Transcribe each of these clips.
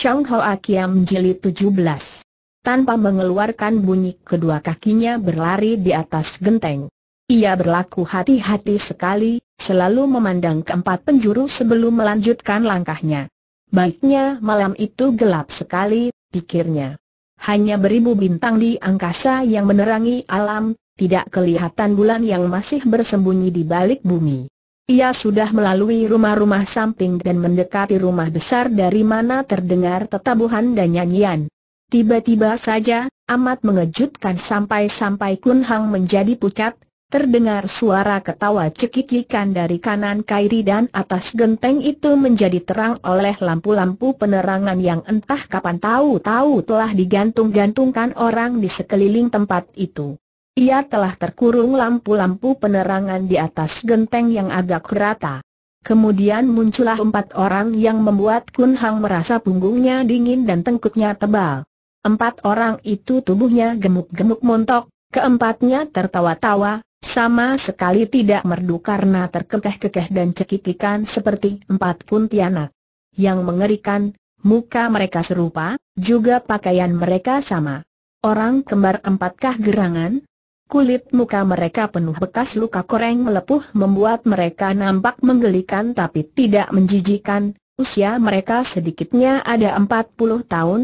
Chang Hoa Kiam Jilid 17 Tanpa mengeluarkan bunyi kedua kakinya berlari di atas genteng Ia berlaku hati-hati sekali, selalu memandang keempat penjuru sebelum melanjutkan langkahnya Baiknya malam itu gelap sekali, pikirnya Hanya beribu bintang di angkasa yang menerangi alam, tidak kelihatan bulan yang masih bersembunyi di balik bumi ia sudah melalui rumah-rumah samping dan mendekati rumah besar dari mana terdengar tetabuhan dan nyanyian. Tiba-tiba saja, amat mengejutkan sampai-sampai Kun Hang menjadi pucat, terdengar suara ketawa cekikikan dari kanan kairi dan atas genteng itu menjadi terang oleh lampu-lampu penerangan yang entah kapan tahu-tahu telah digantung-gantungkan orang di sekeliling tempat itu. Ia telah terkurung lampu-lampu penerangan di atas genteng yang agak rata. Kemudian muncullah empat orang yang membuat Kun Hang merasa punggungnya dingin dan tengkuknya tebal. Empat orang itu tubuhnya gemuk-gemuk montok, keempatnya tertawa-tawa, sama sekali tidak merdu karena terkekeh-kekeh dan cekikikan seperti empat kuntianak. Yang mengerikan, muka mereka serupa, juga pakaian mereka sama. Orang kembar empatkah gerangan? Kulit muka mereka penuh bekas luka koreng melepuh membuat mereka nampak menggelikan tapi tidak menjijikan, usia mereka sedikitnya ada 40 tahun.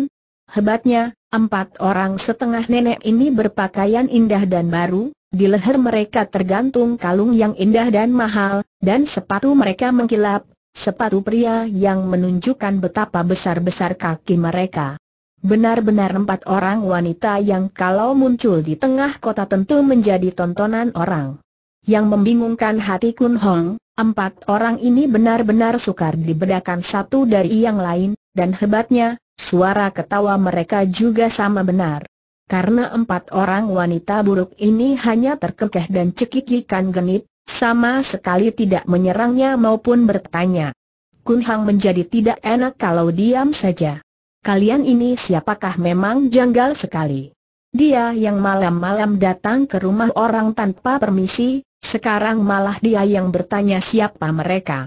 Hebatnya, empat orang setengah nenek ini berpakaian indah dan baru, di leher mereka tergantung kalung yang indah dan mahal, dan sepatu mereka mengkilap, sepatu pria yang menunjukkan betapa besar-besar kaki mereka. Benar-benar empat orang wanita yang kalau muncul di tengah kota tentu menjadi tontonan orang. Yang membingungkan hati Kun Hong, empat orang ini benar-benar sukar dibedakan satu dari yang lain, dan hebatnya, suara ketawa mereka juga sama benar. Karena empat orang wanita buruk ini hanya terkekeh dan cekikikan genit, sama sekali tidak menyerangnya maupun bertanya. Kun Hong menjadi tidak enak kalau diam saja kalian ini siapakah memang janggal sekali. Dia yang malam-malam datang ke rumah orang tanpa permisi, sekarang malah dia yang bertanya siapa mereka.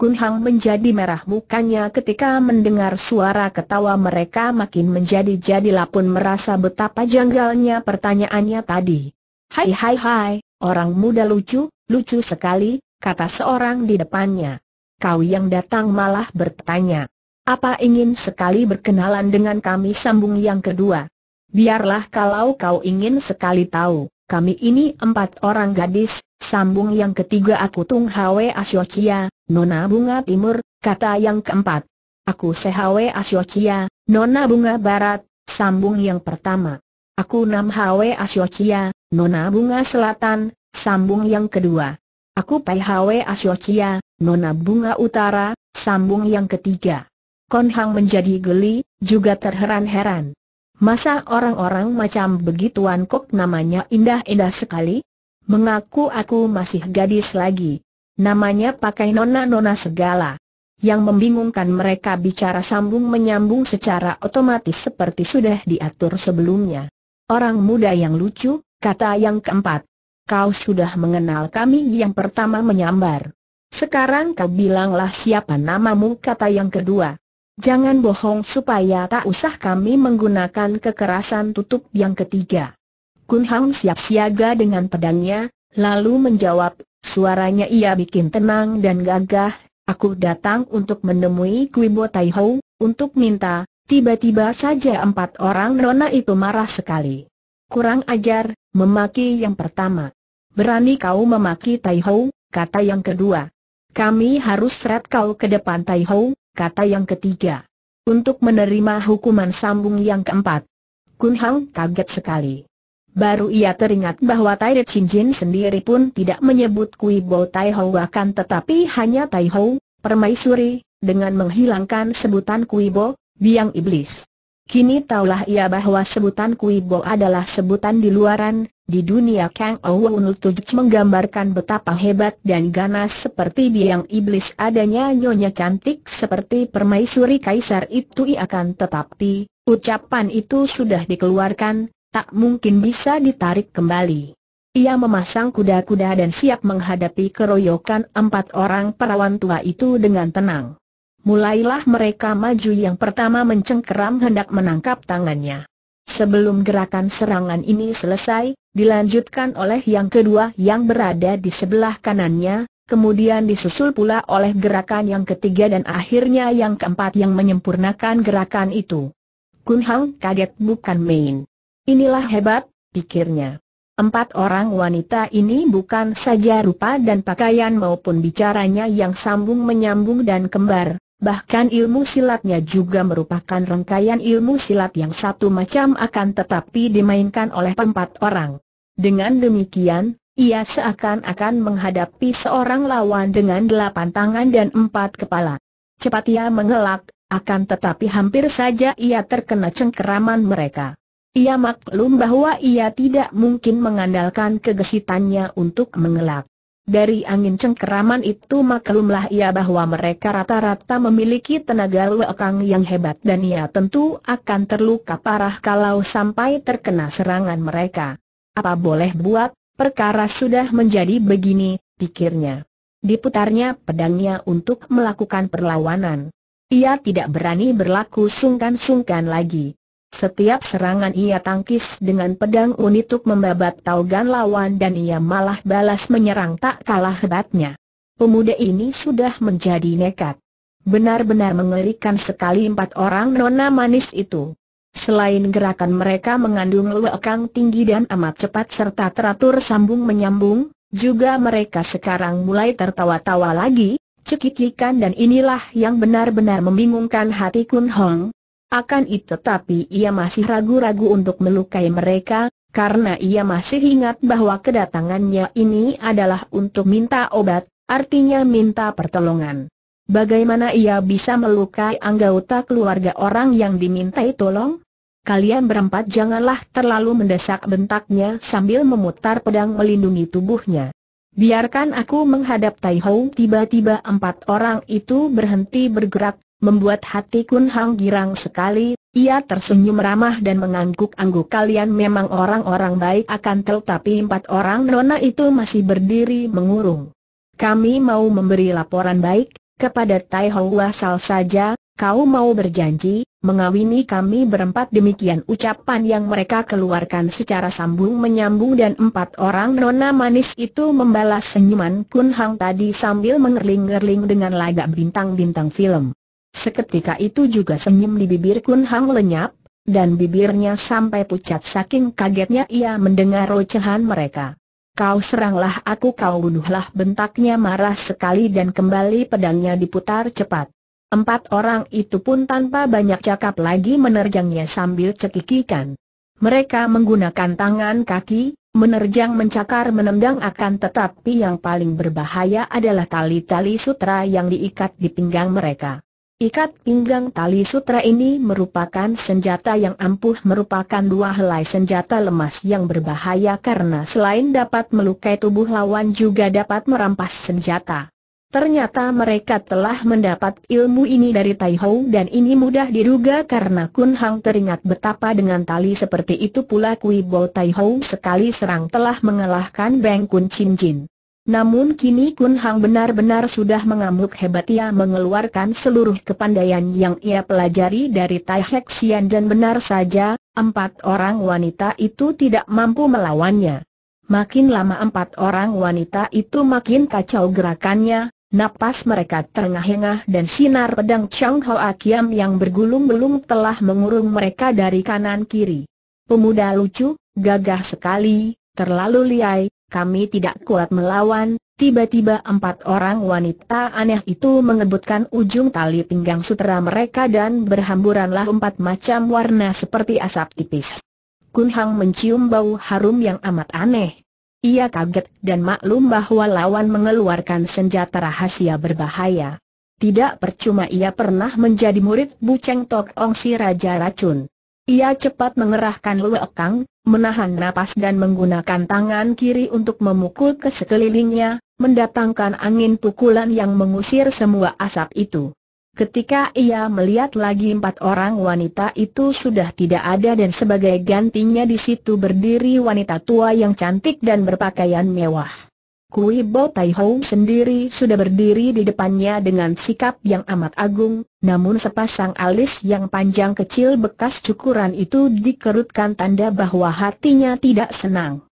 Kun Hang menjadi merah mukanya ketika mendengar suara ketawa mereka makin menjadi-jadilah pun merasa betapa janggalnya pertanyaannya tadi. Hai hai hai, orang muda lucu, lucu sekali, kata seorang di depannya. Kau yang datang malah bertanya. Apa ingin sekali berkenalan dengan kami sambung yang kedua? Biarlah kalau kau ingin sekali tahu, kami ini empat orang gadis, sambung yang ketiga aku Tung Hwe Asyokia, Nona Bunga Timur, kata yang keempat. Aku Sehwe Asyokia, Nona Bunga Barat, sambung yang pertama. Aku Nam Hwe Asyokia, Nona Bunga Selatan, sambung yang kedua. Aku Pai Hwe Asyokia, Nona Bunga Utara, sambung yang ketiga. Kon menjadi geli, juga terheran-heran. Masa orang-orang macam begituan kok namanya indah-indah sekali? Mengaku aku masih gadis lagi. Namanya pakai nona-nona segala. Yang membingungkan mereka bicara sambung menyambung secara otomatis seperti sudah diatur sebelumnya. Orang muda yang lucu, kata yang keempat. Kau sudah mengenal kami yang pertama menyambar. Sekarang kau bilanglah siapa namamu kata yang kedua. Jangan bohong supaya tak usah kami menggunakan kekerasan tutup yang ketiga. Kun Hang siap siaga dengan pedangnya, lalu menjawab, suaranya ia bikin tenang dan gagah, aku datang untuk menemui Kui Bo Tai Ho, untuk minta, tiba-tiba saja empat orang nona itu marah sekali. Kurang ajar, memaki yang pertama. Berani kau memaki Tai Ho, kata yang kedua. Kami harus seret kau ke depan Tai Ho, kata yang ketiga. Untuk menerima hukuman sambung yang keempat. Kun Hang kaget sekali. Baru ia teringat bahwa Tai Chin Jin sendiri pun tidak menyebut Kui Bo Tai Ho akan tetapi hanya Tai Ho, permaisuri, dengan menghilangkan sebutan Kui Bo, biang iblis. Kini taulah ia bahwa sebutan Kui Bo adalah sebutan di luaran, di dunia Kang Ouunu Tujuh menggambarkan betapa hebat dan ganas seperti biang iblis adanya nyonya cantik seperti permaisuri kaisar itu akan tetapi, ucapan itu sudah dikeluarkan, tak mungkin bisa ditarik kembali. Ia memasang kuda-kuda dan siap menghadapi keroyokan empat orang perawan tua itu dengan tenang. Mulailah mereka maju yang pertama mencengkeram hendak menangkap tangannya. Sebelum gerakan serangan ini selesai, dilanjutkan oleh yang kedua yang berada di sebelah kanannya, kemudian disusul pula oleh gerakan yang ketiga dan akhirnya yang keempat yang menyempurnakan gerakan itu. Kun Hang kaget bukan main. Inilah hebat, pikirnya. Empat orang wanita ini bukan saja rupa dan pakaian maupun bicaranya yang sambung menyambung dan kembar, Bahkan ilmu silatnya juga merupakan rangkaian ilmu silat yang satu macam akan tetapi dimainkan oleh empat orang. Dengan demikian, ia seakan-akan menghadapi seorang lawan dengan delapan tangan dan empat kepala. Cepat ia mengelak, akan tetapi hampir saja ia terkena cengkeraman mereka. Ia maklum bahwa ia tidak mungkin mengandalkan kegesitannya untuk mengelak. Dari angin cengkeraman itu maklumlah ia bahwa mereka rata-rata memiliki tenaga lekang yang hebat dan ia tentu akan terluka parah kalau sampai terkena serangan mereka. Apa boleh buat, perkara sudah menjadi begini, pikirnya. Diputarnya pedangnya untuk melakukan perlawanan. Ia tidak berani berlaku sungkan-sungkan lagi. Setiap serangan ia tangkis dengan pedang unituk membabat taugan lawan dan ia malah balas menyerang tak kalah hebatnya. Pemuda ini sudah menjadi nekat. Benar-benar mengerikan sekali empat orang nona manis itu. Selain gerakan mereka mengandung lekang tinggi dan amat cepat serta teratur sambung menyambung, juga mereka sekarang mulai tertawa-tawa lagi, cekikikan dan inilah yang benar-benar membingungkan hati Kun Hong, akan itu tapi ia masih ragu-ragu untuk melukai mereka, karena ia masih ingat bahwa kedatangannya ini adalah untuk minta obat, artinya minta pertolongan. Bagaimana ia bisa melukai anggota keluarga orang yang dimintai tolong? Kalian berempat janganlah terlalu mendesak bentaknya sambil memutar pedang melindungi tubuhnya. Biarkan aku menghadap Tai Hou. Tiba-tiba empat orang itu berhenti bergerak, membuat hati Kun Hang girang sekali, ia tersenyum ramah dan mengangguk-angguk kalian memang orang-orang baik akan tetapi empat orang nona itu masih berdiri mengurung. Kami mau memberi laporan baik, kepada Tai Hua asal saja, kau mau berjanji, mengawini kami berempat demikian ucapan yang mereka keluarkan secara sambung menyambung dan empat orang nona manis itu membalas senyuman Kun Hang tadi sambil mengerling erling dengan lagak bintang-bintang film. Seketika itu juga senyum di bibir Kun Hang lenyap, dan bibirnya sampai pucat saking kagetnya ia mendengar rocehan mereka. Kau seranglah aku kau bunuhlah bentaknya marah sekali dan kembali pedangnya diputar cepat. Empat orang itu pun tanpa banyak cakap lagi menerjangnya sambil cekikikan. Mereka menggunakan tangan kaki, menerjang mencakar menendang akan tetapi yang paling berbahaya adalah tali-tali sutra yang diikat di pinggang mereka. Ikat pinggang tali sutra ini merupakan senjata yang ampuh merupakan dua helai senjata lemas yang berbahaya karena selain dapat melukai tubuh lawan juga dapat merampas senjata. Ternyata mereka telah mendapat ilmu ini dari Tai dan ini mudah diduga karena Kun Hang teringat betapa dengan tali seperti itu pula Kui Bo Tai sekali serang telah mengalahkan Beng Kun Chin Jin. Namun kini Kun Hang benar-benar sudah mengamuk hebat ia mengeluarkan seluruh kepandaian yang ia pelajari dari Tai Hek Sian dan benar saja, empat orang wanita itu tidak mampu melawannya. Makin lama empat orang wanita itu makin kacau gerakannya, napas mereka terengah-engah dan sinar pedang Chang Hao Akiam yang bergulung-gulung telah mengurung mereka dari kanan kiri. Pemuda lucu, gagah sekali, terlalu liai, kami tidak kuat melawan, tiba-tiba empat orang wanita aneh itu mengebutkan ujung tali pinggang sutera mereka dan berhamburanlah empat macam warna seperti asap tipis. Kun Hang mencium bau harum yang amat aneh. Ia kaget dan maklum bahwa lawan mengeluarkan senjata rahasia berbahaya. Tidak percuma ia pernah menjadi murid Bu Cheng Tok Ong si Raja Racun. Ia cepat mengerahkan Kang, menahan napas dan menggunakan tangan kiri untuk memukul ke sekelilingnya, mendatangkan angin pukulan yang mengusir semua asap itu. Ketika ia melihat lagi empat orang wanita itu sudah tidak ada dan sebagai gantinya di situ berdiri wanita tua yang cantik dan berpakaian mewah. Kui Bo Tai sendiri sudah berdiri di depannya dengan sikap yang amat agung, namun sepasang alis yang panjang kecil bekas cukuran itu dikerutkan tanda bahwa hatinya tidak senang.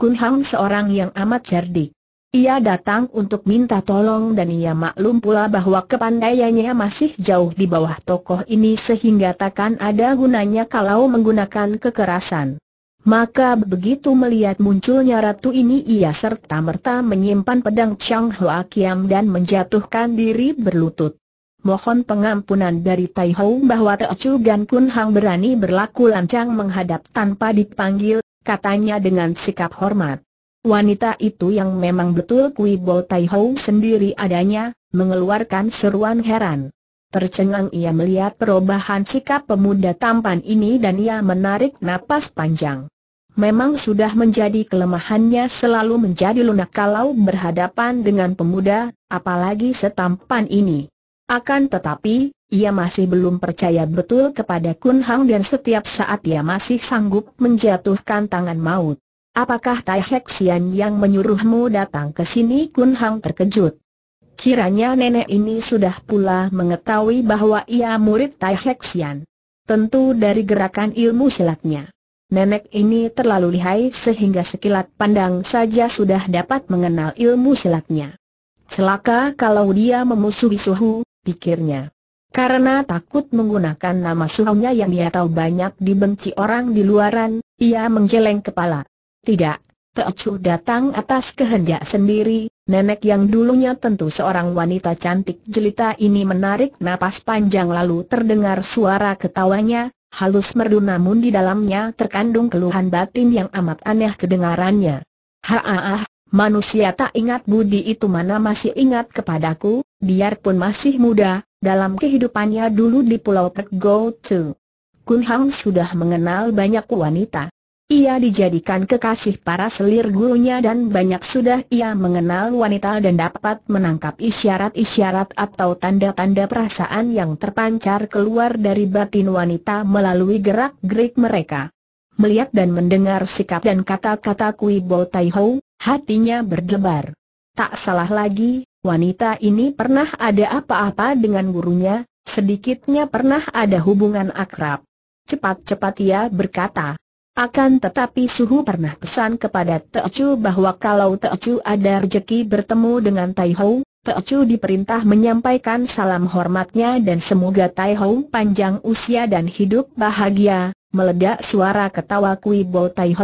Kun Hang seorang yang amat cerdik. Ia datang untuk minta tolong dan ia maklum pula bahwa kepandaiannya masih jauh di bawah tokoh ini sehingga takkan ada gunanya kalau menggunakan kekerasan. Maka begitu melihat munculnya ratu ini ia serta-merta menyimpan pedang Chang Hua Kiam dan menjatuhkan diri berlutut. Mohon pengampunan dari Tai Hou bahwa Teocu Gan Kun Hang berani berlaku lancang menghadap tanpa dipanggil, katanya dengan sikap hormat. Wanita itu yang memang betul Kui Bo Tai Hou sendiri adanya, mengeluarkan seruan heran. Tercengang ia melihat perubahan sikap pemuda tampan ini dan ia menarik napas panjang memang sudah menjadi kelemahannya selalu menjadi lunak kalau berhadapan dengan pemuda, apalagi setampan ini. Akan tetapi, ia masih belum percaya betul kepada Kun Hang dan setiap saat ia masih sanggup menjatuhkan tangan maut. Apakah Tai Hek Sian yang menyuruhmu datang ke sini? Kun Hang terkejut. Kiranya nenek ini sudah pula mengetahui bahwa ia murid Tai Hek Sian. Tentu dari gerakan ilmu silatnya nenek ini terlalu lihai sehingga sekilat pandang saja sudah dapat mengenal ilmu silatnya. Celaka kalau dia memusuhi Suhu, pikirnya. Karena takut menggunakan nama suhunya yang dia tahu banyak dibenci orang di luaran, ia menggeleng kepala. Tidak, Teocu datang atas kehendak sendiri, nenek yang dulunya tentu seorang wanita cantik jelita ini menarik napas panjang lalu terdengar suara ketawanya, halus merdu namun di dalamnya terkandung keluhan batin yang amat aneh kedengarannya. Haah, manusia tak ingat budi itu mana masih ingat kepadaku, biarpun masih muda, dalam kehidupannya dulu di Pulau Pek Go Kun Hang sudah mengenal banyak wanita. Ia dijadikan kekasih para selir gurunya dan banyak sudah ia mengenal wanita dan dapat menangkap isyarat-isyarat atau tanda-tanda perasaan yang terpancar keluar dari batin wanita melalui gerak-gerik mereka. Melihat dan mendengar sikap dan kata-kata Kui Bo Tai Ho, hatinya berdebar. Tak salah lagi, wanita ini pernah ada apa-apa dengan gurunya, sedikitnya pernah ada hubungan akrab. Cepat-cepat ia berkata, akan tetapi Suhu pernah pesan kepada Teochu bahwa kalau Teochu ada rejeki bertemu dengan Tai Hou, diperintah menyampaikan salam hormatnya dan semoga Tai panjang usia dan hidup bahagia, meledak suara ketawa Kui Bo Tai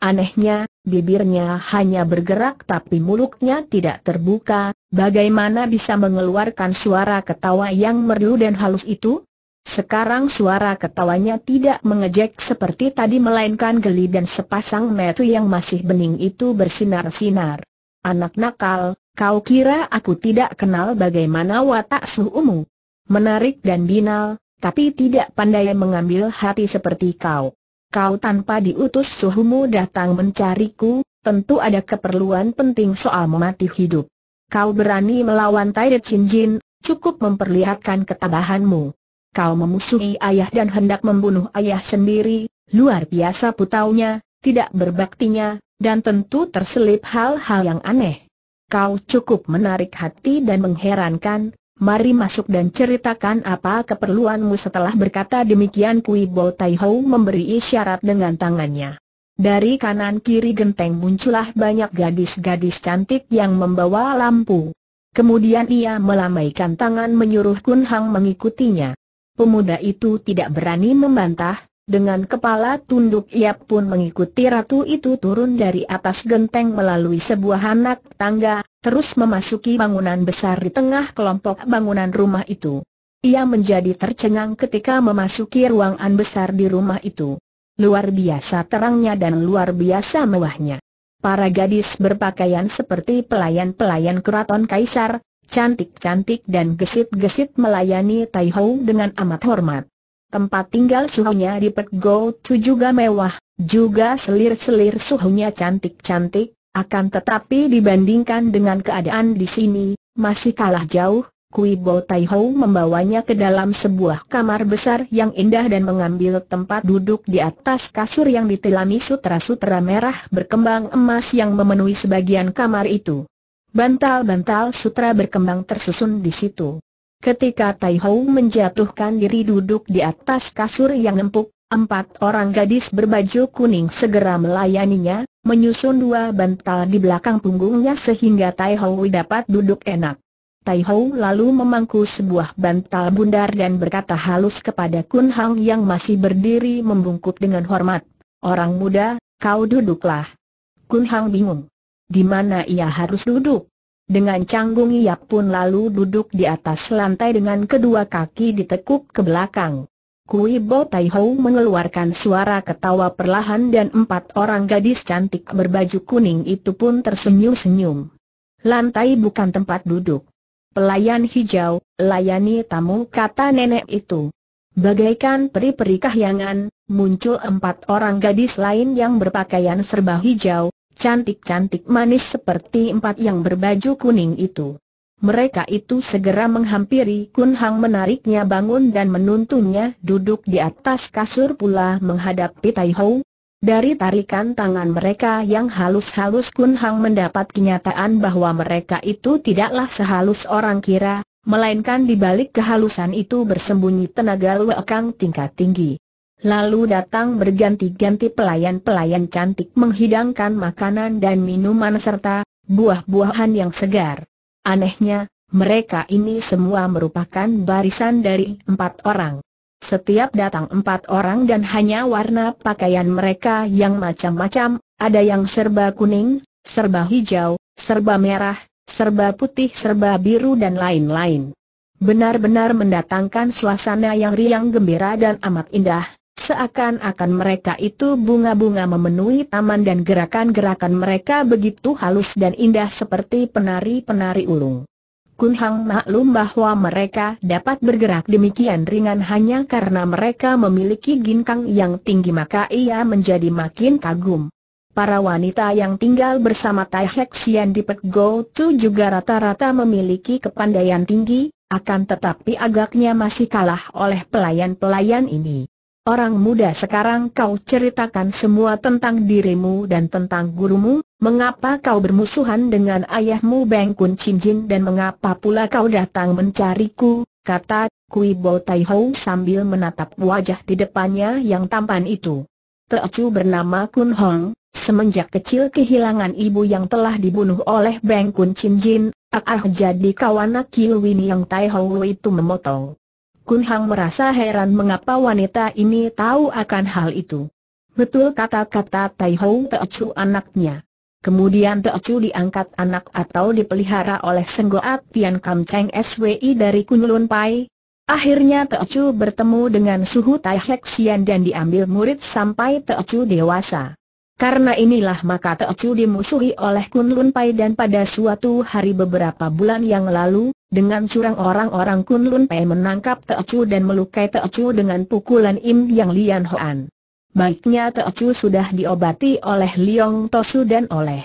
Anehnya, bibirnya hanya bergerak tapi mulutnya tidak terbuka, bagaimana bisa mengeluarkan suara ketawa yang merdu dan halus itu? Sekarang suara ketawanya tidak mengejek seperti tadi melainkan geli dan sepasang metu yang masih bening itu bersinar-sinar. Anak nakal, kau kira aku tidak kenal bagaimana watak suhumu? Menarik dan binal, tapi tidak pandai mengambil hati seperti kau. Kau tanpa diutus suhumu datang mencariku, tentu ada keperluan penting soal mati hidup. Kau berani melawan Tairet Jin, cukup memperlihatkan ketabahanmu kau memusuhi ayah dan hendak membunuh ayah sendiri, luar biasa putaunya, tidak berbaktinya, dan tentu terselip hal-hal yang aneh. Kau cukup menarik hati dan mengherankan, mari masuk dan ceritakan apa keperluanmu setelah berkata demikian Kui Bo Tai Ho memberi isyarat dengan tangannya. Dari kanan kiri genteng muncullah banyak gadis-gadis cantik yang membawa lampu. Kemudian ia melambaikan tangan menyuruh Kun Hang mengikutinya. Pemuda itu tidak berani membantah, dengan kepala tunduk ia pun mengikuti ratu itu turun dari atas genteng melalui sebuah anak tangga, terus memasuki bangunan besar di tengah kelompok bangunan rumah itu. Ia menjadi tercengang ketika memasuki ruangan besar di rumah itu. Luar biasa terangnya dan luar biasa mewahnya. Para gadis berpakaian seperti pelayan-pelayan keraton kaisar, cantik-cantik dan gesit-gesit melayani Tai Ho dengan amat hormat. Tempat tinggal suhunya di Pek Go Tu juga mewah, juga selir-selir suhunya cantik-cantik, akan tetapi dibandingkan dengan keadaan di sini, masih kalah jauh, Kui Bo Tai Ho membawanya ke dalam sebuah kamar besar yang indah dan mengambil tempat duduk di atas kasur yang ditilami sutra-sutra merah berkembang emas yang memenuhi sebagian kamar itu. Bantal-bantal sutra berkembang tersusun di situ. Ketika Tai Hou menjatuhkan diri duduk di atas kasur yang empuk, empat orang gadis berbaju kuning segera melayaninya, menyusun dua bantal di belakang punggungnya sehingga Tai Hou dapat duduk enak. Tai Hou lalu memangku sebuah bantal bundar dan berkata halus kepada Kun Hang yang masih berdiri membungkuk dengan hormat. Orang muda, kau duduklah. Kun Hang bingung di mana ia harus duduk. Dengan canggung ia pun lalu duduk di atas lantai dengan kedua kaki ditekuk ke belakang. Kui Bo Tai Ho mengeluarkan suara ketawa perlahan dan empat orang gadis cantik berbaju kuning itu pun tersenyum-senyum. Lantai bukan tempat duduk. Pelayan hijau, layani tamu kata nenek itu. Bagaikan peri-peri kahyangan, muncul empat orang gadis lain yang berpakaian serba hijau, Cantik-cantik manis seperti empat yang berbaju kuning itu. Mereka itu segera menghampiri Kun Hang menariknya bangun dan menuntunnya duduk di atas kasur pula menghadapi Tai Ho. Dari tarikan tangan mereka yang halus-halus Kun Hang mendapat kenyataan bahwa mereka itu tidaklah sehalus orang kira, melainkan di balik kehalusan itu bersembunyi tenaga luakang tingkat tinggi. Lalu datang berganti-ganti pelayan-pelayan cantik menghidangkan makanan dan minuman serta buah-buahan yang segar. Anehnya, mereka ini semua merupakan barisan dari empat orang. Setiap datang empat orang dan hanya warna pakaian mereka yang macam-macam, ada yang serba kuning, serba hijau, serba merah, serba putih, serba biru dan lain-lain. Benar-benar mendatangkan suasana yang riang gembira dan amat indah, Seakan-akan mereka itu bunga-bunga memenuhi taman dan gerakan-gerakan mereka begitu halus dan indah seperti penari-penari ulung. Kun Hang maklum bahwa mereka dapat bergerak demikian ringan hanya karena mereka memiliki ginkang yang tinggi maka ia menjadi makin kagum. Para wanita yang tinggal bersama Tai Hek Sian di Pek Go Tu juga rata-rata memiliki kepandaian tinggi, akan tetapi agaknya masih kalah oleh pelayan-pelayan ini. Orang muda sekarang kau ceritakan semua tentang dirimu dan tentang gurumu, mengapa kau bermusuhan dengan ayahmu Beng Kun Chin Jin dan mengapa pula kau datang mencariku, kata Kui Bo Tai Hou sambil menatap wajah di depannya yang tampan itu. Teocu bernama Kun Hong, semenjak kecil kehilangan ibu yang telah dibunuh oleh Beng Kun Chin Jin, ah, ah jadi kawan Kiwin yang Tai Hou itu memotong. Kun Hang merasa heran mengapa wanita ini tahu akan hal itu. Betul kata-kata Tai Hou Chu anaknya. Kemudian Chu diangkat anak atau dipelihara oleh Senggoat Tian Kam Cheng SWI dari Kunlun Pai. Akhirnya Chu bertemu dengan suhu Tai dan diambil murid sampai Chu dewasa. Karena inilah maka Teocu dimusuhi oleh Kun Lun Pai dan pada suatu hari beberapa bulan yang lalu, dengan curang orang-orang Kun Lun Pai menangkap Teocu dan melukai Teocu dengan pukulan Im Yang Lian Hoan. Baiknya Teocu sudah diobati oleh Liong Tosu dan oleh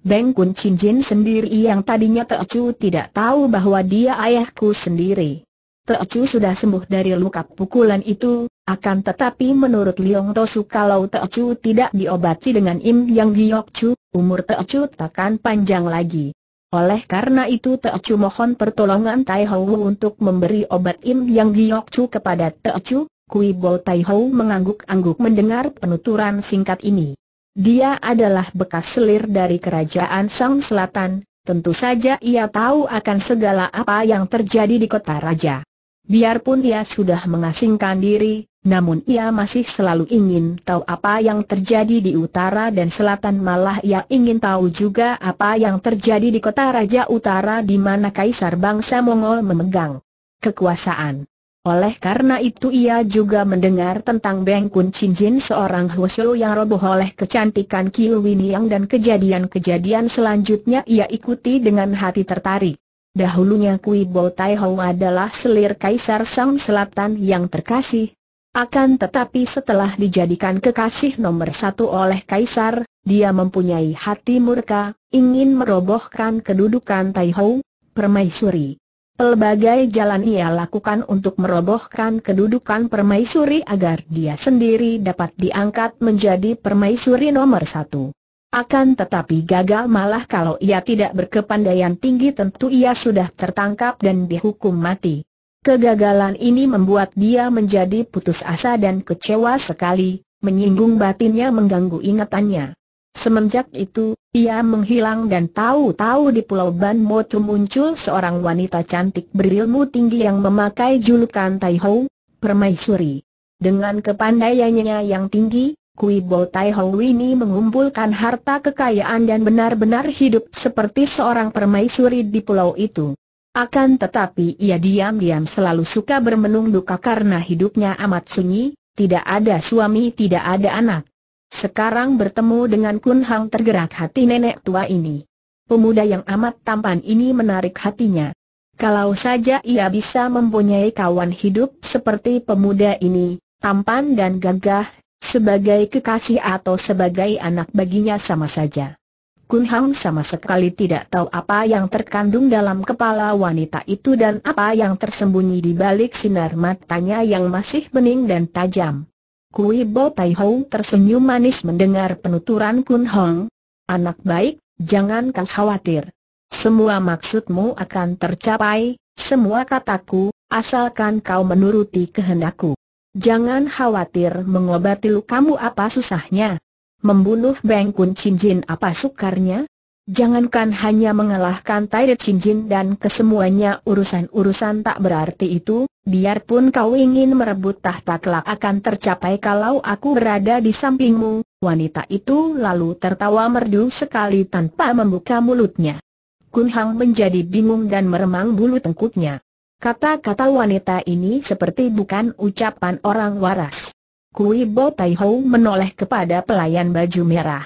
Beng Kun Chin Jin sendiri yang tadinya Teocu tidak tahu bahwa dia ayahku sendiri. Teocu sudah sembuh dari luka pukulan itu, akan tetapi menurut Liong Tosu kalau Teocu tidak diobati dengan Im Yang Giok Chu, umur Teocu takkan panjang lagi. Oleh karena itu Teocu mohon pertolongan Tai Hou untuk memberi obat Im Yang Giok Chu kepada Teocu, Kui Bo Tai Hou mengangguk-angguk mendengar penuturan singkat ini. Dia adalah bekas selir dari kerajaan Sang Selatan, tentu saja ia tahu akan segala apa yang terjadi di kota raja. Biarpun ia sudah mengasingkan diri, namun ia masih selalu ingin tahu apa yang terjadi di utara dan selatan malah ia ingin tahu juga apa yang terjadi di kota Raja Utara di mana Kaisar Bangsa Mongol memegang kekuasaan. Oleh karena itu ia juga mendengar tentang Beng Kun Chin Jin seorang Hwasyo yang roboh oleh kecantikan Kiu Winiang dan kejadian-kejadian selanjutnya ia ikuti dengan hati tertarik. Dahulunya Kui Bo Tai Hong adalah selir Kaisar Sang Selatan yang terkasih, akan tetapi setelah dijadikan kekasih nomor satu oleh Kaisar, dia mempunyai hati murka, ingin merobohkan kedudukan Taihou, permaisuri. Pelbagai jalan ia lakukan untuk merobohkan kedudukan permaisuri agar dia sendiri dapat diangkat menjadi permaisuri nomor satu. Akan tetapi gagal malah kalau ia tidak berkepandaian tinggi tentu ia sudah tertangkap dan dihukum mati. Kegagalan ini membuat dia menjadi putus asa dan kecewa sekali, menyinggung batinnya mengganggu ingatannya. Semenjak itu, ia menghilang dan tahu-tahu di Pulau Ban Motu muncul seorang wanita cantik berilmu tinggi yang memakai julukan Taihou, Permaisuri. Dengan kepandaiannya yang tinggi, Kui Bo Tai ini mengumpulkan harta kekayaan dan benar-benar hidup seperti seorang permaisuri di pulau itu. Akan tetapi ia diam-diam selalu suka bermenung duka karena hidupnya amat sunyi, tidak ada suami tidak ada anak. Sekarang bertemu dengan Kun Hang tergerak hati nenek tua ini. Pemuda yang amat tampan ini menarik hatinya. Kalau saja ia bisa mempunyai kawan hidup seperti pemuda ini, tampan dan gagah, sebagai kekasih atau sebagai anak baginya sama saja. Kun Hang sama sekali tidak tahu apa yang terkandung dalam kepala wanita itu dan apa yang tersembunyi di balik sinar matanya yang masih bening dan tajam. Kui Bo Tai Hou tersenyum manis mendengar penuturan Kun Hong. Anak baik, jangan kau khawatir. Semua maksudmu akan tercapai, semua kataku, asalkan kau menuruti kehendakku. Jangan khawatir mengobati lukamu apa susahnya. Membunuh Beng Kun Chin Jin apa sukarnya? Jangankan hanya mengalahkan Tai Chin Jin dan kesemuanya urusan-urusan tak berarti itu, biarpun kau ingin merebut tahta kelak akan tercapai kalau aku berada di sampingmu, wanita itu lalu tertawa merdu sekali tanpa membuka mulutnya. Kun Hang menjadi bingung dan meremang bulu tengkuknya. Kata-kata wanita ini seperti bukan ucapan orang waras. Kui Bo Tai Ho menoleh kepada pelayan baju merah.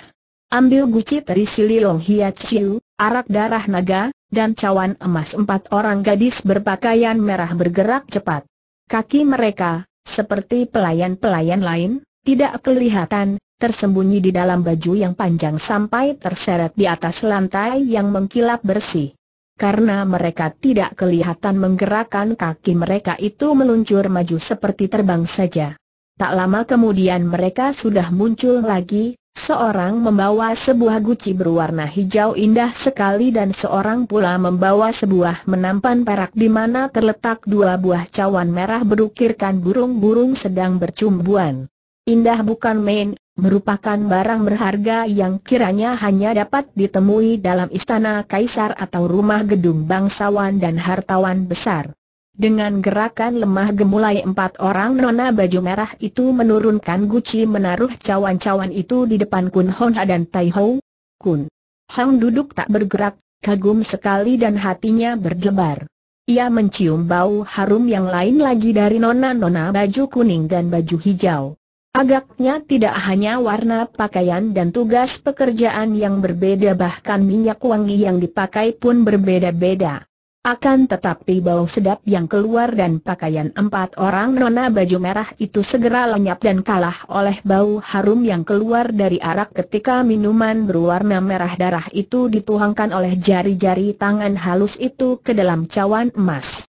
Ambil guci terisi lilong hiat arak darah naga, dan cawan emas empat orang gadis berpakaian merah bergerak cepat. Kaki mereka, seperti pelayan-pelayan lain, tidak kelihatan, tersembunyi di dalam baju yang panjang sampai terseret di atas lantai yang mengkilap bersih. Karena mereka tidak kelihatan menggerakkan kaki mereka itu meluncur maju seperti terbang saja. Tak lama kemudian mereka sudah muncul lagi, seorang membawa sebuah guci berwarna hijau indah sekali dan seorang pula membawa sebuah menampan perak di mana terletak dua buah cawan merah berukirkan burung-burung sedang bercumbuan. Indah bukan main, merupakan barang berharga yang kiranya hanya dapat ditemui dalam istana kaisar atau rumah gedung bangsawan dan hartawan besar. Dengan gerakan lemah gemulai empat orang nona baju merah itu menurunkan guci menaruh cawan-cawan itu di depan Kun Hong dan Tai Ho. Kun Hong duduk tak bergerak, kagum sekali dan hatinya berdebar. Ia mencium bau harum yang lain lagi dari nona-nona baju kuning dan baju hijau. Agaknya tidak hanya warna pakaian dan tugas pekerjaan yang berbeda bahkan minyak wangi yang dipakai pun berbeda-beda. Akan tetapi bau sedap yang keluar dan pakaian empat orang nona baju merah itu segera lenyap dan kalah oleh bau harum yang keluar dari arak ketika minuman berwarna merah darah itu dituangkan oleh jari-jari tangan halus itu ke dalam cawan emas.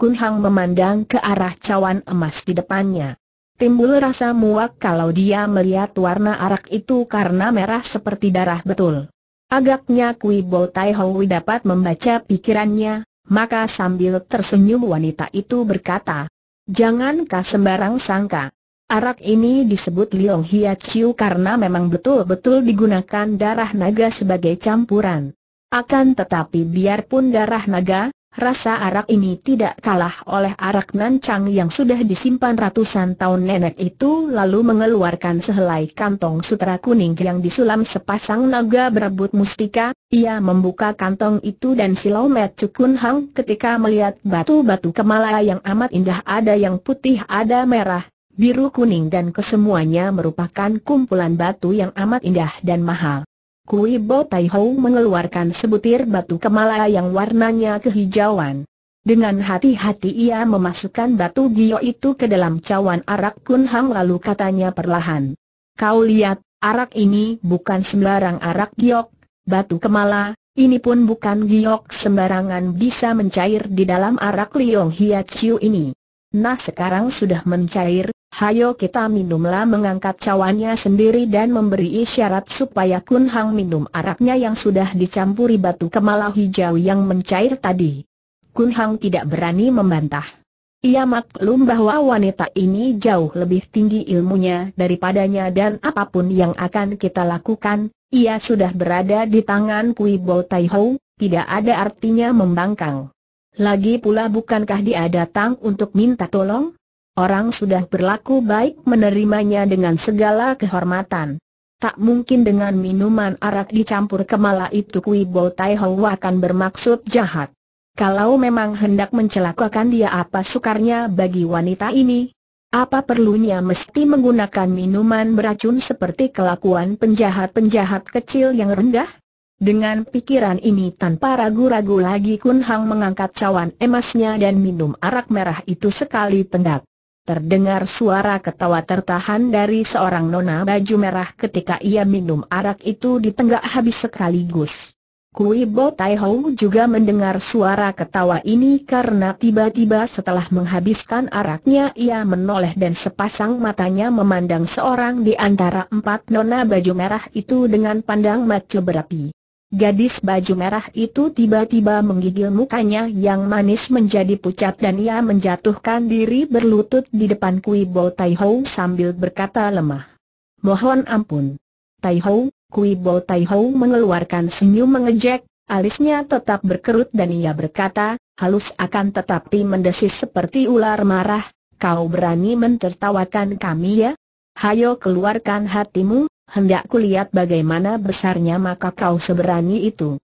Kun Hang memandang ke arah cawan emas di depannya. Timbul rasa muak kalau dia melihat warna arak itu karena merah seperti darah betul. Agaknya Kui Bo Tai Hoi dapat membaca pikirannya, maka sambil tersenyum wanita itu berkata, jangan Jangankah sembarang sangka. Arak ini disebut Liong Hia Chiu karena memang betul-betul digunakan darah naga sebagai campuran. Akan tetapi biarpun darah naga, Rasa arak ini tidak kalah oleh arak nancang yang sudah disimpan ratusan tahun nenek itu lalu mengeluarkan sehelai kantong sutra kuning yang disulam sepasang naga berebut mustika, ia membuka kantong itu dan silau Met Cukun Hang ketika melihat batu-batu kemala yang amat indah ada yang putih ada merah, biru kuning dan kesemuanya merupakan kumpulan batu yang amat indah dan mahal. Kui Bo Tai Ho mengeluarkan sebutir batu kemala yang warnanya kehijauan. Dengan hati-hati ia memasukkan batu gio itu ke dalam cawan arak Kun Hang lalu katanya perlahan. Kau lihat, arak ini bukan sembarang arak giok, batu kemala, ini pun bukan giok sembarangan bisa mencair di dalam arak Liong Hia Chiu ini. Nah sekarang sudah mencair, Hayo kita minumlah mengangkat cawannya sendiri dan memberi isyarat supaya Kun Hang minum araknya yang sudah dicampuri batu kemala hijau yang mencair tadi. Kun Hang tidak berani membantah. Ia maklum bahwa wanita ini jauh lebih tinggi ilmunya daripadanya dan apapun yang akan kita lakukan, ia sudah berada di tangan Kui Bo Tai Ho, tidak ada artinya membangkang. Lagi pula bukankah dia datang untuk minta tolong? orang sudah berlaku baik menerimanya dengan segala kehormatan. Tak mungkin dengan minuman arak dicampur kemala itu Kui Bo Tai Ho akan bermaksud jahat. Kalau memang hendak mencelakakan dia apa sukarnya bagi wanita ini? Apa perlunya mesti menggunakan minuman beracun seperti kelakuan penjahat-penjahat kecil yang rendah? Dengan pikiran ini tanpa ragu-ragu lagi Kun Hang mengangkat cawan emasnya dan minum arak merah itu sekali tendak. Terdengar suara ketawa tertahan dari seorang nona baju merah ketika ia minum arak itu ditenggak habis sekaligus. Kui Bo Tai Hou juga mendengar suara ketawa ini karena tiba-tiba setelah menghabiskan araknya ia menoleh dan sepasang matanya memandang seorang di antara empat nona baju merah itu dengan pandang mata berapi. Gadis baju merah itu tiba-tiba menggigil mukanya yang manis menjadi pucat dan ia menjatuhkan diri berlutut di depan Kui Bo Tai Ho sambil berkata lemah. Mohon ampun. Tai Ho, Kui Bo Tai Ho mengeluarkan senyum mengejek, alisnya tetap berkerut dan ia berkata, halus akan tetapi mendesis seperti ular marah, kau berani mentertawakan kami ya? Hayo keluarkan hatimu, hendak kulihat bagaimana besarnya maka kau seberani itu.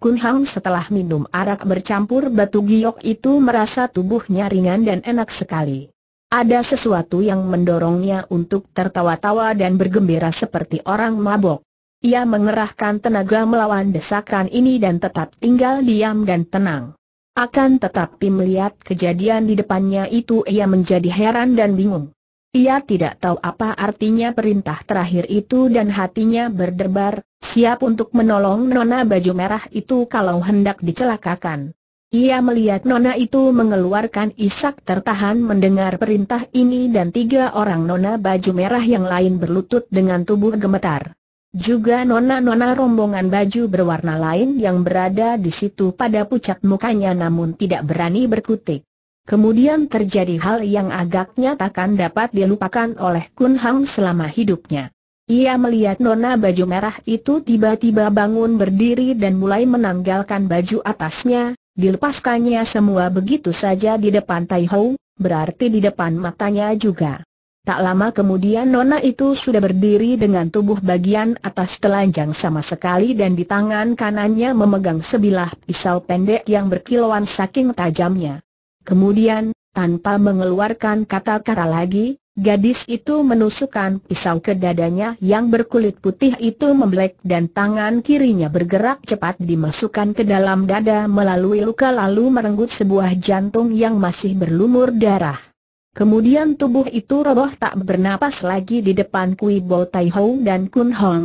Kun Hang setelah minum arak bercampur batu giok itu merasa tubuhnya ringan dan enak sekali. Ada sesuatu yang mendorongnya untuk tertawa-tawa dan bergembira seperti orang mabok. Ia mengerahkan tenaga melawan desakan ini dan tetap tinggal diam dan tenang. Akan tetapi melihat kejadian di depannya itu ia menjadi heran dan bingung. Ia tidak tahu apa artinya perintah terakhir itu dan hatinya berdebar, siap untuk menolong nona baju merah itu kalau hendak dicelakakan. Ia melihat nona itu mengeluarkan isak tertahan mendengar perintah ini dan tiga orang nona baju merah yang lain berlutut dengan tubuh gemetar. Juga nona-nona rombongan baju berwarna lain yang berada di situ pada pucat mukanya namun tidak berani berkutik. Kemudian terjadi hal yang agaknya takkan dapat dilupakan oleh Kun Hang selama hidupnya. Ia melihat nona baju merah itu tiba-tiba bangun berdiri dan mulai menanggalkan baju atasnya, dilepaskannya semua begitu saja di depan Tai Hou, berarti di depan matanya juga. Tak lama kemudian nona itu sudah berdiri dengan tubuh bagian atas telanjang sama sekali dan di tangan kanannya memegang sebilah pisau pendek yang berkilauan saking tajamnya. Kemudian, tanpa mengeluarkan kata-kata lagi, gadis itu menusukkan pisau ke dadanya yang berkulit putih itu memblek dan tangan kirinya bergerak cepat dimasukkan ke dalam dada melalui luka lalu merenggut sebuah jantung yang masih berlumur darah. Kemudian tubuh itu roboh tak bernapas lagi di depan Kui Bo Tai Hou dan Kun Hong,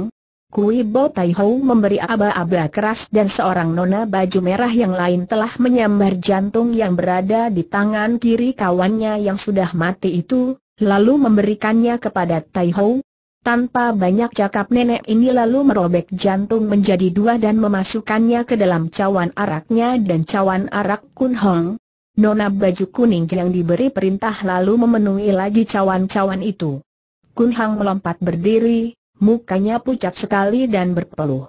Kui Bo Tai Ho memberi aba-aba keras dan seorang nona baju merah yang lain telah menyambar jantung yang berada di tangan kiri kawannya yang sudah mati itu, lalu memberikannya kepada Tai Ho. Tanpa banyak cakap nenek ini lalu merobek jantung menjadi dua dan memasukkannya ke dalam cawan araknya dan cawan arak Kun Hong. Nona baju kuning yang diberi perintah lalu memenuhi lagi cawan-cawan itu. Kun Hang melompat berdiri, mukanya pucat sekali dan berpeluh.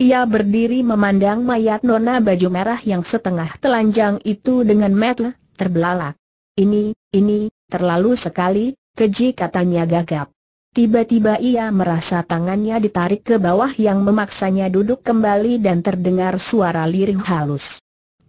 Ia berdiri memandang mayat nona baju merah yang setengah telanjang itu dengan mata terbelalak. Ini, ini, terlalu sekali, keji katanya gagap. Tiba-tiba ia merasa tangannya ditarik ke bawah yang memaksanya duduk kembali dan terdengar suara lirih halus.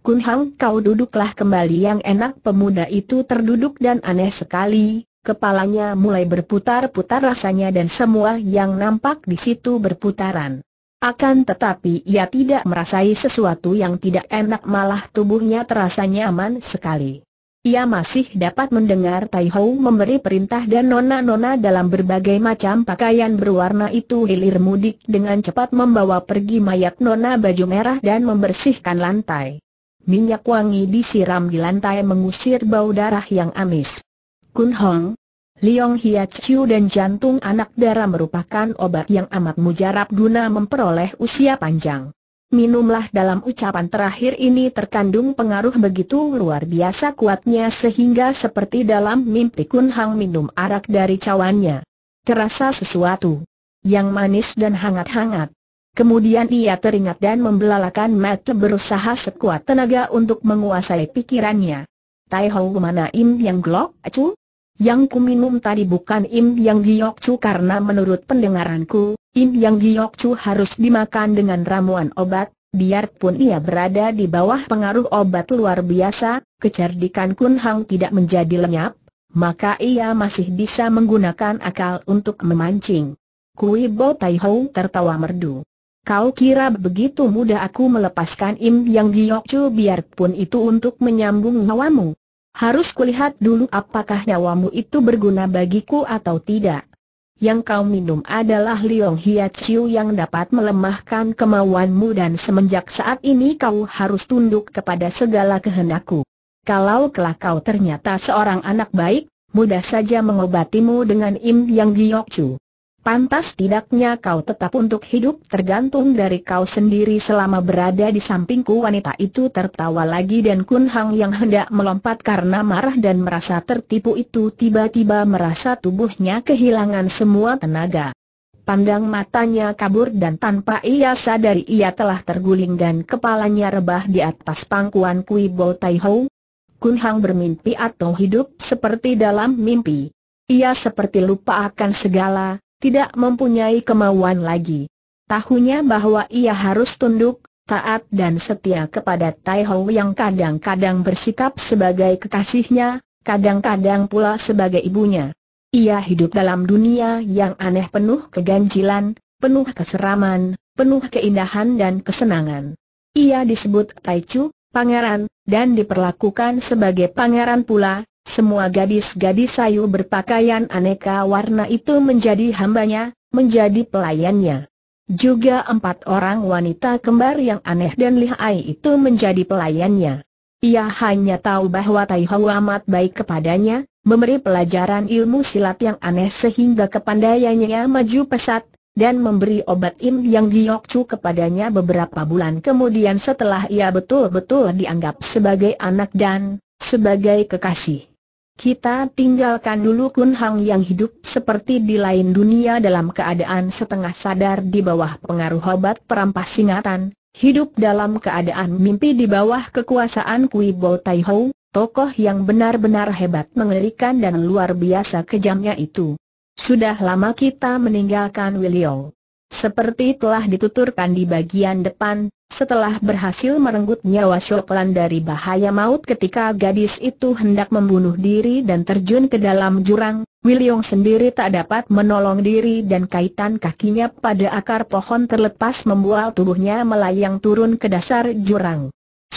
Kunhang, kau duduklah kembali yang enak pemuda itu terduduk dan aneh sekali, Kepalanya mulai berputar-putar rasanya dan semua yang nampak di situ berputaran. Akan tetapi ia tidak merasai sesuatu yang tidak enak malah tubuhnya terasa nyaman sekali. Ia masih dapat mendengar Tai Hou memberi perintah dan nona-nona dalam berbagai macam pakaian berwarna itu hilir mudik dengan cepat membawa pergi mayat nona baju merah dan membersihkan lantai. Minyak wangi disiram di lantai mengusir bau darah yang amis. Kun Hong, Liong Chiu dan jantung anak darah merupakan obat yang amat mujarab guna memperoleh usia panjang. Minumlah dalam ucapan terakhir ini terkandung pengaruh begitu luar biasa kuatnya sehingga seperti dalam mimpi Kun Hang minum arak dari cawannya. Terasa sesuatu yang manis dan hangat-hangat. Kemudian ia teringat dan membelalakan mata berusaha sekuat tenaga untuk menguasai pikirannya. Tai Hou Mana Im yang glok Acu? Yang kuminum tadi bukan Im Yang Giyokcu karena menurut pendengaranku, Im Yang Giyokcu harus dimakan dengan ramuan obat, biarpun ia berada di bawah pengaruh obat luar biasa, kecerdikan Kun Hang tidak menjadi lenyap, maka ia masih bisa menggunakan akal untuk memancing. Kui Bo Tai Hou tertawa merdu. Kau kira begitu mudah aku melepaskan Im Yang Giyokcu biarpun itu untuk menyambung hawamu? Harus kulihat dulu apakah nyawamu itu berguna bagiku atau tidak. Yang kau minum adalah Liong Hia Chiu yang dapat melemahkan kemauanmu dan semenjak saat ini kau harus tunduk kepada segala kehendakku. Kalau kelak kau ternyata seorang anak baik, mudah saja mengobatimu dengan Im Yang Giok chiu. Pantas tidaknya kau tetap untuk hidup tergantung dari kau sendiri selama berada di sampingku wanita itu tertawa lagi dan Kun Hang yang hendak melompat karena marah dan merasa tertipu itu tiba-tiba merasa tubuhnya kehilangan semua tenaga. Pandang matanya kabur dan tanpa ia sadari ia telah terguling dan kepalanya rebah di atas pangkuan Kui Bo Tai Ho. Kun Hang bermimpi atau hidup seperti dalam mimpi. Ia seperti lupa akan segala, tidak mempunyai kemauan lagi. Tahunya bahwa ia harus tunduk, taat dan setia kepada Tai Hong yang kadang-kadang bersikap sebagai kekasihnya, kadang-kadang pula sebagai ibunya. Ia hidup dalam dunia yang aneh penuh keganjilan, penuh keseraman, penuh keindahan dan kesenangan. Ia disebut Taichu, pangeran, dan diperlakukan sebagai pangeran pula, semua gadis-gadis sayu berpakaian aneka warna itu menjadi hambanya, menjadi pelayannya. Juga empat orang wanita kembar yang aneh dan lihai itu menjadi pelayannya. Ia hanya tahu bahwa Tai amat baik kepadanya, memberi pelajaran ilmu silat yang aneh sehingga kepandaiannya maju pesat, dan memberi obat Im yang Giokcu kepadanya beberapa bulan kemudian setelah ia betul-betul dianggap sebagai anak dan sebagai kekasih. Kita tinggalkan dulu Kun Hang yang hidup seperti di lain dunia dalam keadaan setengah sadar di bawah pengaruh obat perampas singatan, hidup dalam keadaan mimpi di bawah kekuasaan Kui Bo Tai Ho, tokoh yang benar-benar hebat mengerikan dan luar biasa kejamnya itu. Sudah lama kita meninggalkan William. Seperti telah dituturkan di bagian depan, setelah berhasil merenggut nyawa Shoklan dari bahaya maut ketika gadis itu hendak membunuh diri dan terjun ke dalam jurang, Wiliong sendiri tak dapat menolong diri dan kaitan kakinya pada akar pohon terlepas membuat tubuhnya melayang turun ke dasar jurang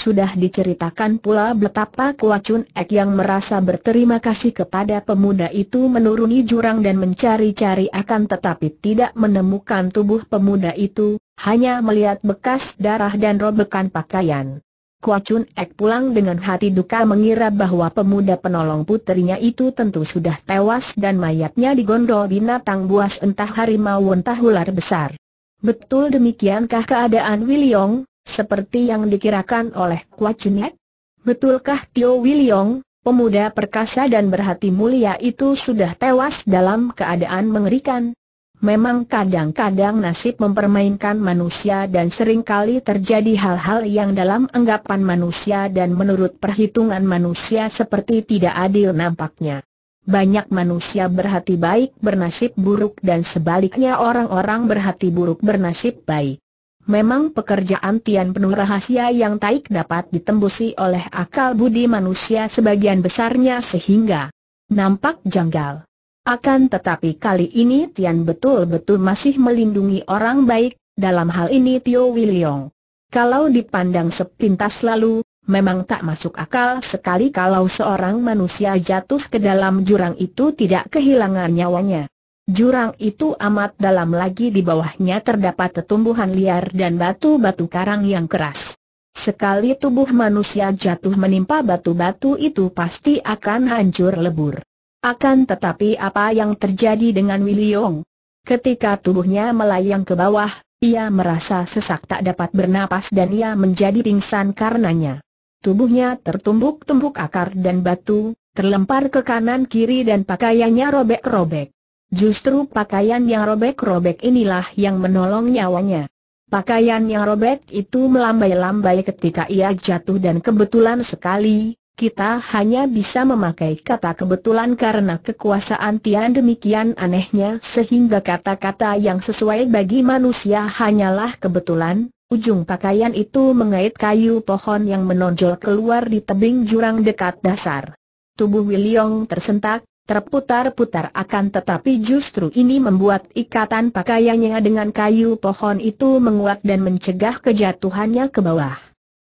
sudah diceritakan pula betapa Kua Chun Ek yang merasa berterima kasih kepada pemuda itu menuruni jurang dan mencari-cari akan tetapi tidak menemukan tubuh pemuda itu, hanya melihat bekas darah dan robekan pakaian. Kua Chun Ek pulang dengan hati duka mengira bahwa pemuda penolong putrinya itu tentu sudah tewas dan mayatnya digondol binatang buas entah harimau entah ular besar. Betul demikiankah keadaan Wiliong? Seperti yang dikirakan oleh Kwa Chunet? Betulkah Tio Wiliong, pemuda perkasa dan berhati mulia itu sudah tewas dalam keadaan mengerikan? Memang kadang-kadang nasib mempermainkan manusia dan seringkali terjadi hal-hal yang dalam anggapan manusia dan menurut perhitungan manusia seperti tidak adil nampaknya. Banyak manusia berhati baik bernasib buruk dan sebaliknya orang-orang berhati buruk bernasib baik. Memang pekerjaan Tian penuh rahasia yang taik dapat ditembusi oleh akal budi manusia sebagian besarnya sehingga nampak janggal. Akan tetapi kali ini Tian betul-betul masih melindungi orang baik, dalam hal ini Tio Wiliong. Kalau dipandang sepintas lalu, memang tak masuk akal sekali kalau seorang manusia jatuh ke dalam jurang itu tidak kehilangan nyawanya. Jurang itu amat dalam lagi di bawahnya terdapat tumbuhan liar dan batu-batu karang yang keras. Sekali tubuh manusia jatuh menimpa batu-batu itu pasti akan hancur lebur. Akan tetapi apa yang terjadi dengan Wiliong? Ketika tubuhnya melayang ke bawah, ia merasa sesak tak dapat bernapas dan ia menjadi pingsan karenanya. Tubuhnya tertumbuk-tumbuk akar dan batu, terlempar ke kanan kiri dan pakaiannya robek-robek. Justru pakaian yang robek-robek inilah yang menolong nyawanya. Pakaian yang robek itu melambai-lambai ketika ia jatuh dan kebetulan sekali, kita hanya bisa memakai kata kebetulan karena kekuasaan Tian demikian anehnya sehingga kata-kata yang sesuai bagi manusia hanyalah kebetulan. Ujung pakaian itu mengait kayu pohon yang menonjol keluar di tebing jurang dekat dasar. Tubuh Wiliong tersentak, terputar-putar akan tetapi justru ini membuat ikatan pakaiannya dengan kayu pohon itu menguat dan mencegah kejatuhannya ke bawah.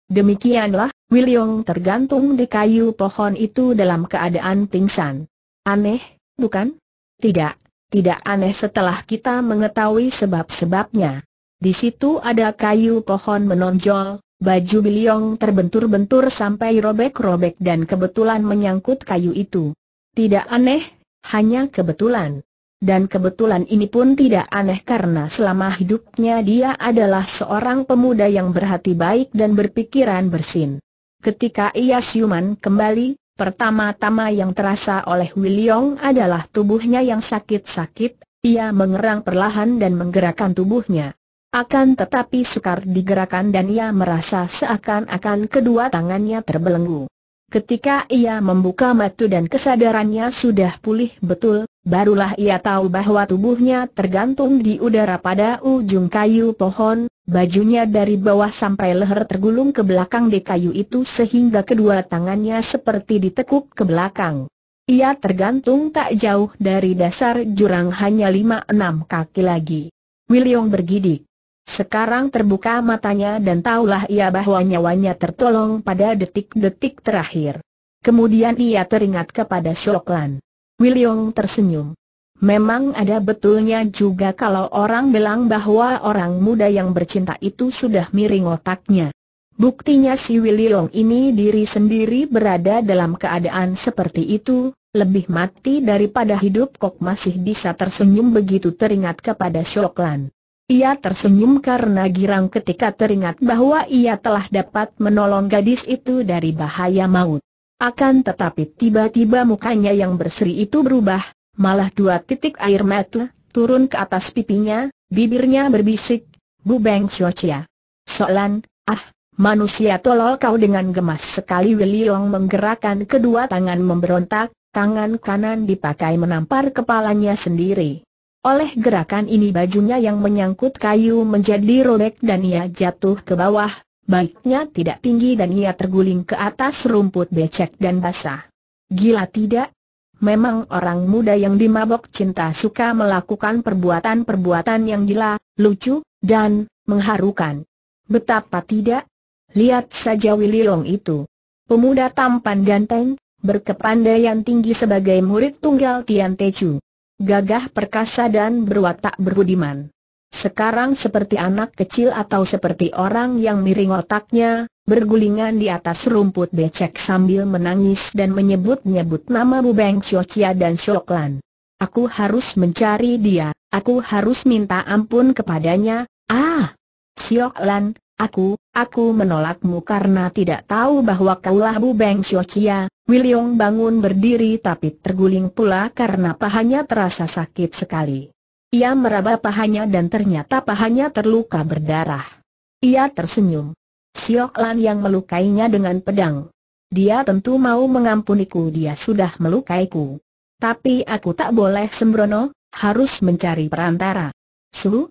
Demikianlah, Wiliong tergantung di kayu pohon itu dalam keadaan pingsan. Aneh, bukan? Tidak, tidak aneh setelah kita mengetahui sebab-sebabnya. Di situ ada kayu pohon menonjol, baju Wiliong terbentur-bentur sampai robek-robek dan kebetulan menyangkut kayu itu. Tidak aneh, hanya kebetulan. Dan kebetulan ini pun tidak aneh karena selama hidupnya dia adalah seorang pemuda yang berhati baik dan berpikiran bersin. Ketika ia siuman kembali, pertama-tama yang terasa oleh Wiliong adalah tubuhnya yang sakit-sakit, ia mengerang perlahan dan menggerakkan tubuhnya. Akan tetapi sukar digerakkan dan ia merasa seakan-akan kedua tangannya terbelenggu. Ketika ia membuka mata dan kesadarannya sudah pulih betul, barulah ia tahu bahwa tubuhnya tergantung di udara pada ujung kayu pohon, bajunya dari bawah sampai leher tergulung ke belakang di kayu itu sehingga kedua tangannya seperti ditekuk ke belakang. Ia tergantung tak jauh dari dasar jurang hanya lima enam kaki lagi. William bergidik. Sekarang terbuka matanya dan taulah ia bahwa nyawanya tertolong pada detik-detik terakhir. Kemudian ia teringat kepada Shoklan. William tersenyum. Memang ada betulnya juga kalau orang bilang bahwa orang muda yang bercinta itu sudah miring otaknya. Buktinya si Wiliong ini diri sendiri berada dalam keadaan seperti itu, lebih mati daripada hidup kok masih bisa tersenyum begitu teringat kepada Shoklan. Ia tersenyum karena girang ketika teringat bahwa ia telah dapat menolong gadis itu dari bahaya maut. Akan tetapi tiba-tiba mukanya yang berseri itu berubah, malah dua titik air mata turun ke atas pipinya, bibirnya berbisik, Bu Beng Xiaochia. Soalan, ah, manusia tolol kau dengan gemas sekali Wiliong menggerakkan kedua tangan memberontak, tangan kanan dipakai menampar kepalanya sendiri. Oleh gerakan ini bajunya yang menyangkut kayu menjadi robek dan ia jatuh ke bawah, baiknya tidak tinggi dan ia terguling ke atas rumput becek dan basah. Gila tidak? Memang orang muda yang dimabok cinta suka melakukan perbuatan-perbuatan yang gila, lucu, dan mengharukan. Betapa tidak? Lihat saja Wililong itu. Pemuda tampan ganteng, berkepandaian tinggi sebagai murid tunggal Tian Teju gagah perkasa dan berwatak berbudiman. Sekarang seperti anak kecil atau seperti orang yang miring otaknya, bergulingan di atas rumput becek sambil menangis dan menyebut-nyebut nama Bubeng Chocia dan Shoklan. Aku harus mencari dia, aku harus minta ampun kepadanya, ah! Siok Lan, Aku, aku menolakmu karena tidak tahu bahwa kaulah Bu Beng Xiaoqia, William bangun berdiri tapi terguling pula karena pahanya terasa sakit sekali. Ia meraba pahanya dan ternyata pahanya terluka berdarah. Ia tersenyum. Siok Lan yang melukainya dengan pedang. Dia tentu mau mengampuniku dia sudah melukaiku. Tapi aku tak boleh sembrono, harus mencari perantara. Suhu,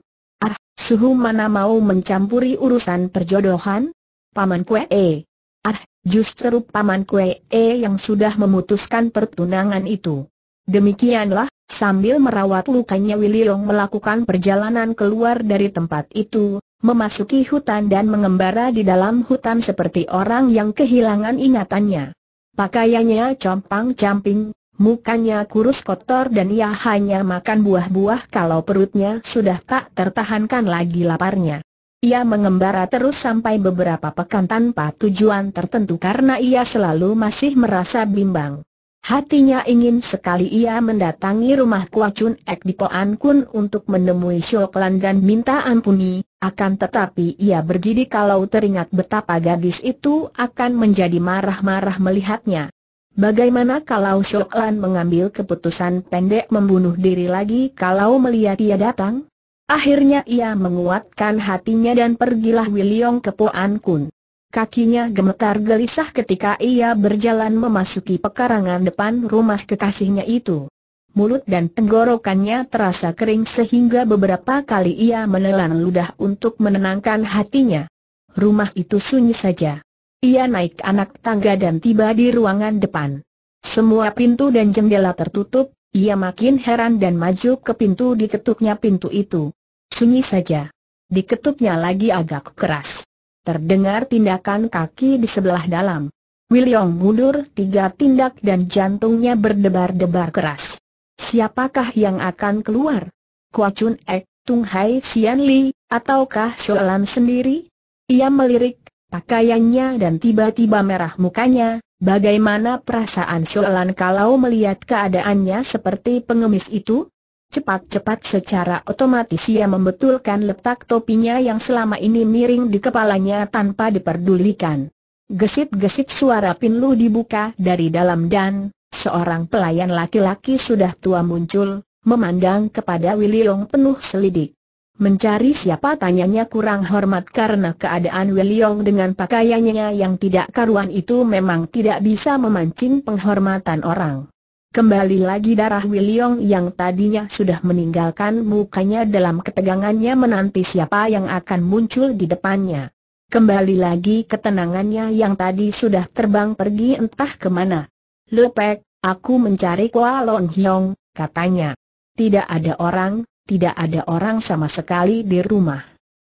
Suhu mana mau mencampuri urusan perjodohan? Paman Kue E. Ah, justru Paman Kue E yang sudah memutuskan pertunangan itu. Demikianlah, sambil merawat lukanya Willy Long melakukan perjalanan keluar dari tempat itu, memasuki hutan dan mengembara di dalam hutan seperti orang yang kehilangan ingatannya. Pakaiannya compang-camping, Mukanya kurus kotor dan ia hanya makan buah-buah kalau perutnya sudah tak tertahankan lagi laparnya. Ia mengembara terus sampai beberapa pekan tanpa tujuan tertentu karena ia selalu masih merasa bimbang. Hatinya ingin sekali ia mendatangi rumah Kuacun Ek di Poan Kun untuk menemui Syoklan dan minta ampuni, akan tetapi ia bergidi kalau teringat betapa gadis itu akan menjadi marah-marah melihatnya. Bagaimana kalau Shoklan mengambil keputusan pendek membunuh diri lagi kalau melihat ia datang? Akhirnya ia menguatkan hatinya dan pergilah Wiliong ke Poan Kun. Kakinya gemetar gelisah ketika ia berjalan memasuki pekarangan depan rumah kekasihnya itu. Mulut dan tenggorokannya terasa kering sehingga beberapa kali ia menelan ludah untuk menenangkan hatinya. Rumah itu sunyi saja. Ia naik anak tangga dan tiba di ruangan depan. Semua pintu dan jendela tertutup, ia makin heran dan maju ke pintu diketuknya pintu itu. Sunyi saja. Diketuknya lagi agak keras. Terdengar tindakan kaki di sebelah dalam. William mundur tiga tindak dan jantungnya berdebar-debar keras. Siapakah yang akan keluar? Kua Chun Ek, Tung Hai Sian Li, ataukah Shoalan sendiri? Ia melirik pakaiannya dan tiba-tiba merah mukanya, bagaimana perasaan Sholan kalau melihat keadaannya seperti pengemis itu? Cepat-cepat secara otomatis ia membetulkan letak topinya yang selama ini miring di kepalanya tanpa diperdulikan. Gesit-gesit suara pinlu dibuka dari dalam dan, seorang pelayan laki-laki sudah tua muncul, memandang kepada Wililong penuh selidik. Mencari siapa tanyanya kurang hormat karena keadaan Weliong dengan pakaiannya yang tidak karuan itu memang tidak bisa memancing penghormatan orang. Kembali lagi darah Wiliong yang tadinya sudah meninggalkan mukanya dalam ketegangannya menanti siapa yang akan muncul di depannya. Kembali lagi ketenangannya yang tadi sudah terbang pergi entah kemana. Lepek, aku mencari Kualon Hiong, katanya. Tidak ada orang, tidak ada orang sama sekali di rumah.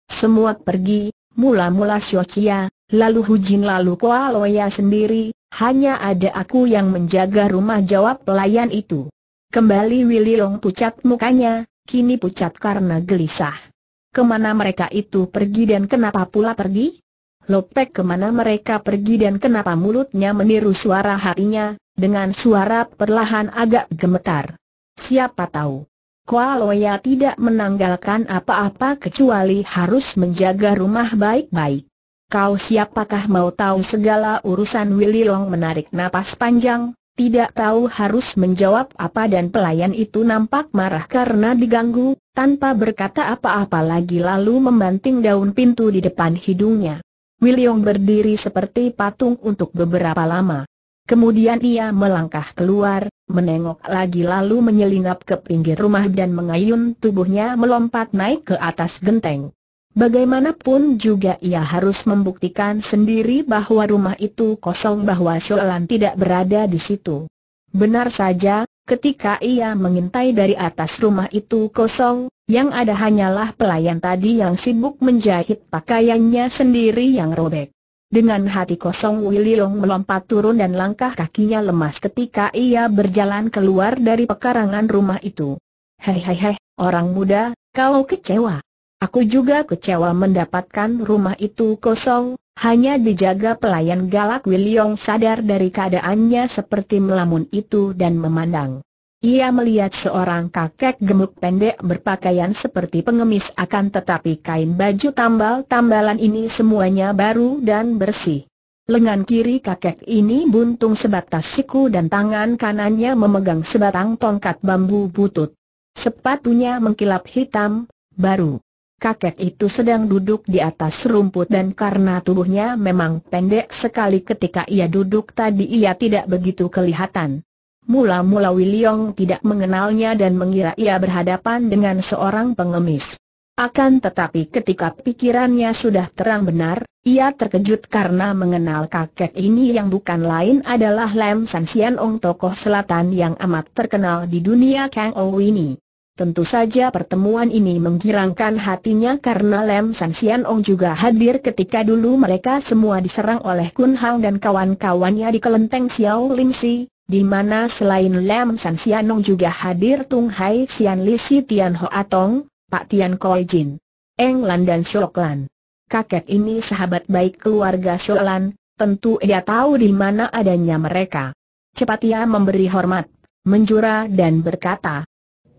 Semua pergi, mula-mula Xiochia, lalu Hujin lalu Kualoya sendiri, hanya ada aku yang menjaga rumah jawab pelayan itu. Kembali Wililong pucat mukanya, kini pucat karena gelisah. Kemana mereka itu pergi dan kenapa pula pergi? Lopek kemana mereka pergi dan kenapa mulutnya meniru suara harinya, dengan suara perlahan agak gemetar. Siapa tahu? Loya tidak menanggalkan apa-apa kecuali harus menjaga rumah baik-baik. Kau siapakah mau tahu segala urusan Willy Long menarik napas panjang, tidak tahu harus menjawab apa dan pelayan itu nampak marah karena diganggu, tanpa berkata apa-apa lagi lalu membanting daun pintu di depan hidungnya. William berdiri seperti patung untuk beberapa lama. Kemudian ia melangkah keluar, menengok lagi lalu menyelinap ke pinggir rumah dan mengayun tubuhnya melompat naik ke atas genteng. Bagaimanapun juga ia harus membuktikan sendiri bahwa rumah itu kosong bahwa Sholan tidak berada di situ. Benar saja, ketika ia mengintai dari atas rumah itu kosong, yang ada hanyalah pelayan tadi yang sibuk menjahit pakaiannya sendiri yang robek. Dengan hati kosong Willy Long melompat turun dan langkah kakinya lemas ketika ia berjalan keluar dari pekarangan rumah itu. Hei hei hei, orang muda, kau kecewa. Aku juga kecewa mendapatkan rumah itu kosong, hanya dijaga pelayan galak Willyong sadar dari keadaannya seperti melamun itu dan memandang. Ia melihat seorang kakek gemuk pendek berpakaian seperti pengemis akan tetapi kain baju tambal-tambalan ini semuanya baru dan bersih. Lengan kiri kakek ini buntung sebatas siku dan tangan kanannya memegang sebatang tongkat bambu butut. Sepatunya mengkilap hitam, baru. Kakek itu sedang duduk di atas rumput dan karena tubuhnya memang pendek sekali ketika ia duduk tadi ia tidak begitu kelihatan. Mula-mula Wiliong tidak mengenalnya dan mengira ia berhadapan dengan seorang pengemis. Akan tetapi ketika pikirannya sudah terang benar, ia terkejut karena mengenal kakek ini yang bukan lain adalah Lam San Sian Ong tokoh selatan yang amat terkenal di dunia Kang Ou ini. Tentu saja pertemuan ini menggilangkan hatinya karena Lam San Sian Ong juga hadir ketika dulu mereka semua diserang oleh Kun Hang dan kawan-kawannya di kelenteng Xiao Lim Si, di mana selain Lam San Sianong juga hadir Tung Hai Sian Li Si Tian Ho Atong, Pak Tian Koi Jin, Eng Lan dan Shok Lan. Kakek ini sahabat baik keluarga Shok Lan, tentu ia tahu di mana adanya mereka. Cepat ia memberi hormat, menjura dan berkata,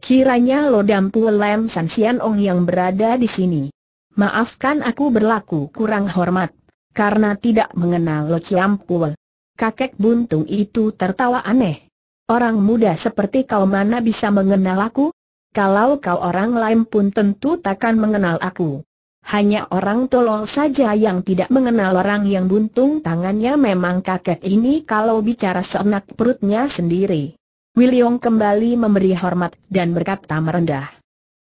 Kiranya Lo Dampu Lam San Sian yang berada di sini. Maafkan aku berlaku kurang hormat, karena tidak mengenal Lo Ciampul kakek buntung itu tertawa aneh. Orang muda seperti kau mana bisa mengenal aku? Kalau kau orang lain pun tentu takkan mengenal aku. Hanya orang tolol saja yang tidak mengenal orang yang buntung tangannya memang kakek ini kalau bicara seenak perutnya sendiri. William kembali memberi hormat dan berkata merendah.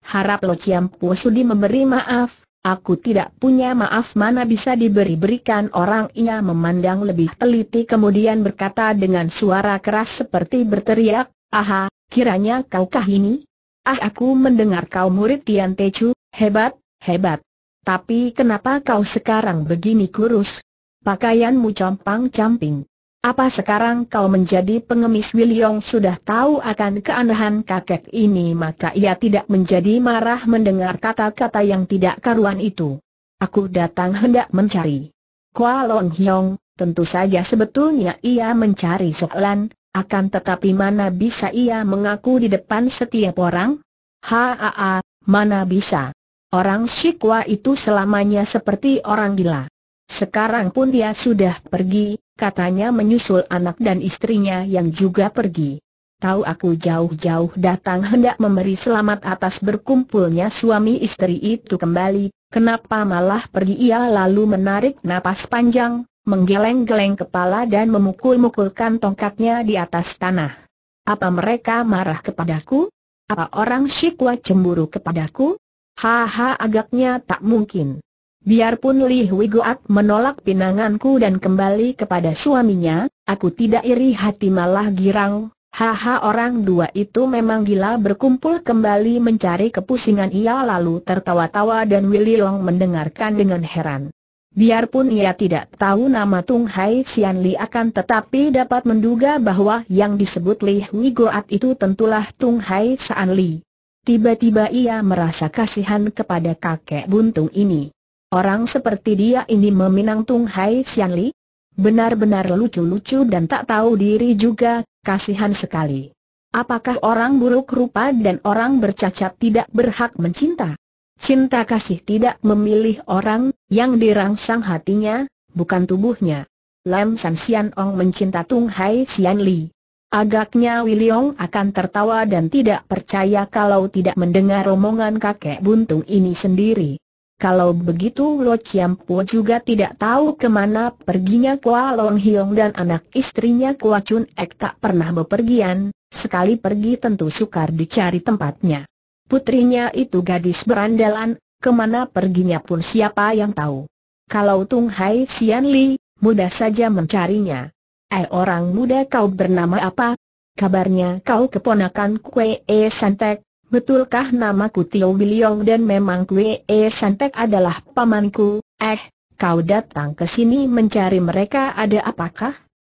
Harap Lo Chiam Sudi memberi maaf, Aku tidak punya maaf mana bisa diberi-berikan orang ia memandang lebih teliti kemudian berkata dengan suara keras seperti berteriak, Aha, kiranya kaukah ini? Ah aku mendengar kau murid Tian Techu, hebat, hebat. Tapi kenapa kau sekarang begini kurus? Pakaianmu campang camping apa sekarang kau menjadi pengemis Wiliong sudah tahu akan keanehan kakek ini maka ia tidak menjadi marah mendengar kata-kata yang tidak karuan itu. Aku datang hendak mencari. Long Hiong, tentu saja sebetulnya ia mencari soalan, akan tetapi mana bisa ia mengaku di depan setiap orang? Haa, mana bisa. Orang Shikwa itu selamanya seperti orang gila. Sekarang pun dia sudah pergi, katanya menyusul anak dan istrinya yang juga pergi. Tahu aku jauh-jauh datang hendak memberi selamat atas berkumpulnya suami istri itu kembali, kenapa malah pergi ia lalu menarik napas panjang, menggeleng-geleng kepala dan memukul-mukulkan tongkatnya di atas tanah. Apa mereka marah kepadaku? Apa orang Shikwa cemburu kepadaku? Haha agaknya tak mungkin. Biarpun Li Hui Goat menolak pinanganku dan kembali kepada suaminya, aku tidak iri hati malah girang. Haha orang dua itu memang gila berkumpul kembali mencari kepusingan ia lalu tertawa-tawa dan Willy Long mendengarkan dengan heran. Biarpun ia tidak tahu nama Tung Hai Sian Li akan tetapi dapat menduga bahwa yang disebut Li Hui Goat itu tentulah Tung Hai Sian Li. Tiba-tiba ia merasa kasihan kepada kakek buntung ini. Orang seperti dia ini meminang Tung Hai Sian Li? Benar-benar lucu-lucu dan tak tahu diri juga, kasihan sekali. Apakah orang buruk rupa dan orang bercacat tidak berhak mencinta? Cinta kasih tidak memilih orang yang dirangsang hatinya, bukan tubuhnya. Lam San Sian Ong mencinta Tung Hai Sian Li. Agaknya Wiliong akan tertawa dan tidak percaya kalau tidak mendengar omongan kakek buntung ini sendiri. Kalau begitu Lo Chiam Po juga tidak tahu kemana perginya Kua Long Hiong dan anak istrinya Kua Chun Ek tak pernah bepergian, sekali pergi tentu sukar dicari tempatnya. Putrinya itu gadis berandalan, kemana perginya pun siapa yang tahu. Kalau Tung Hai Sian Li, mudah saja mencarinya. Eh orang muda kau bernama apa? Kabarnya kau keponakan Kue E Santek, betulkah namaku Tio Wiliong dan memang Kwe E Santek adalah pamanku? Eh, kau datang ke sini mencari mereka ada apakah?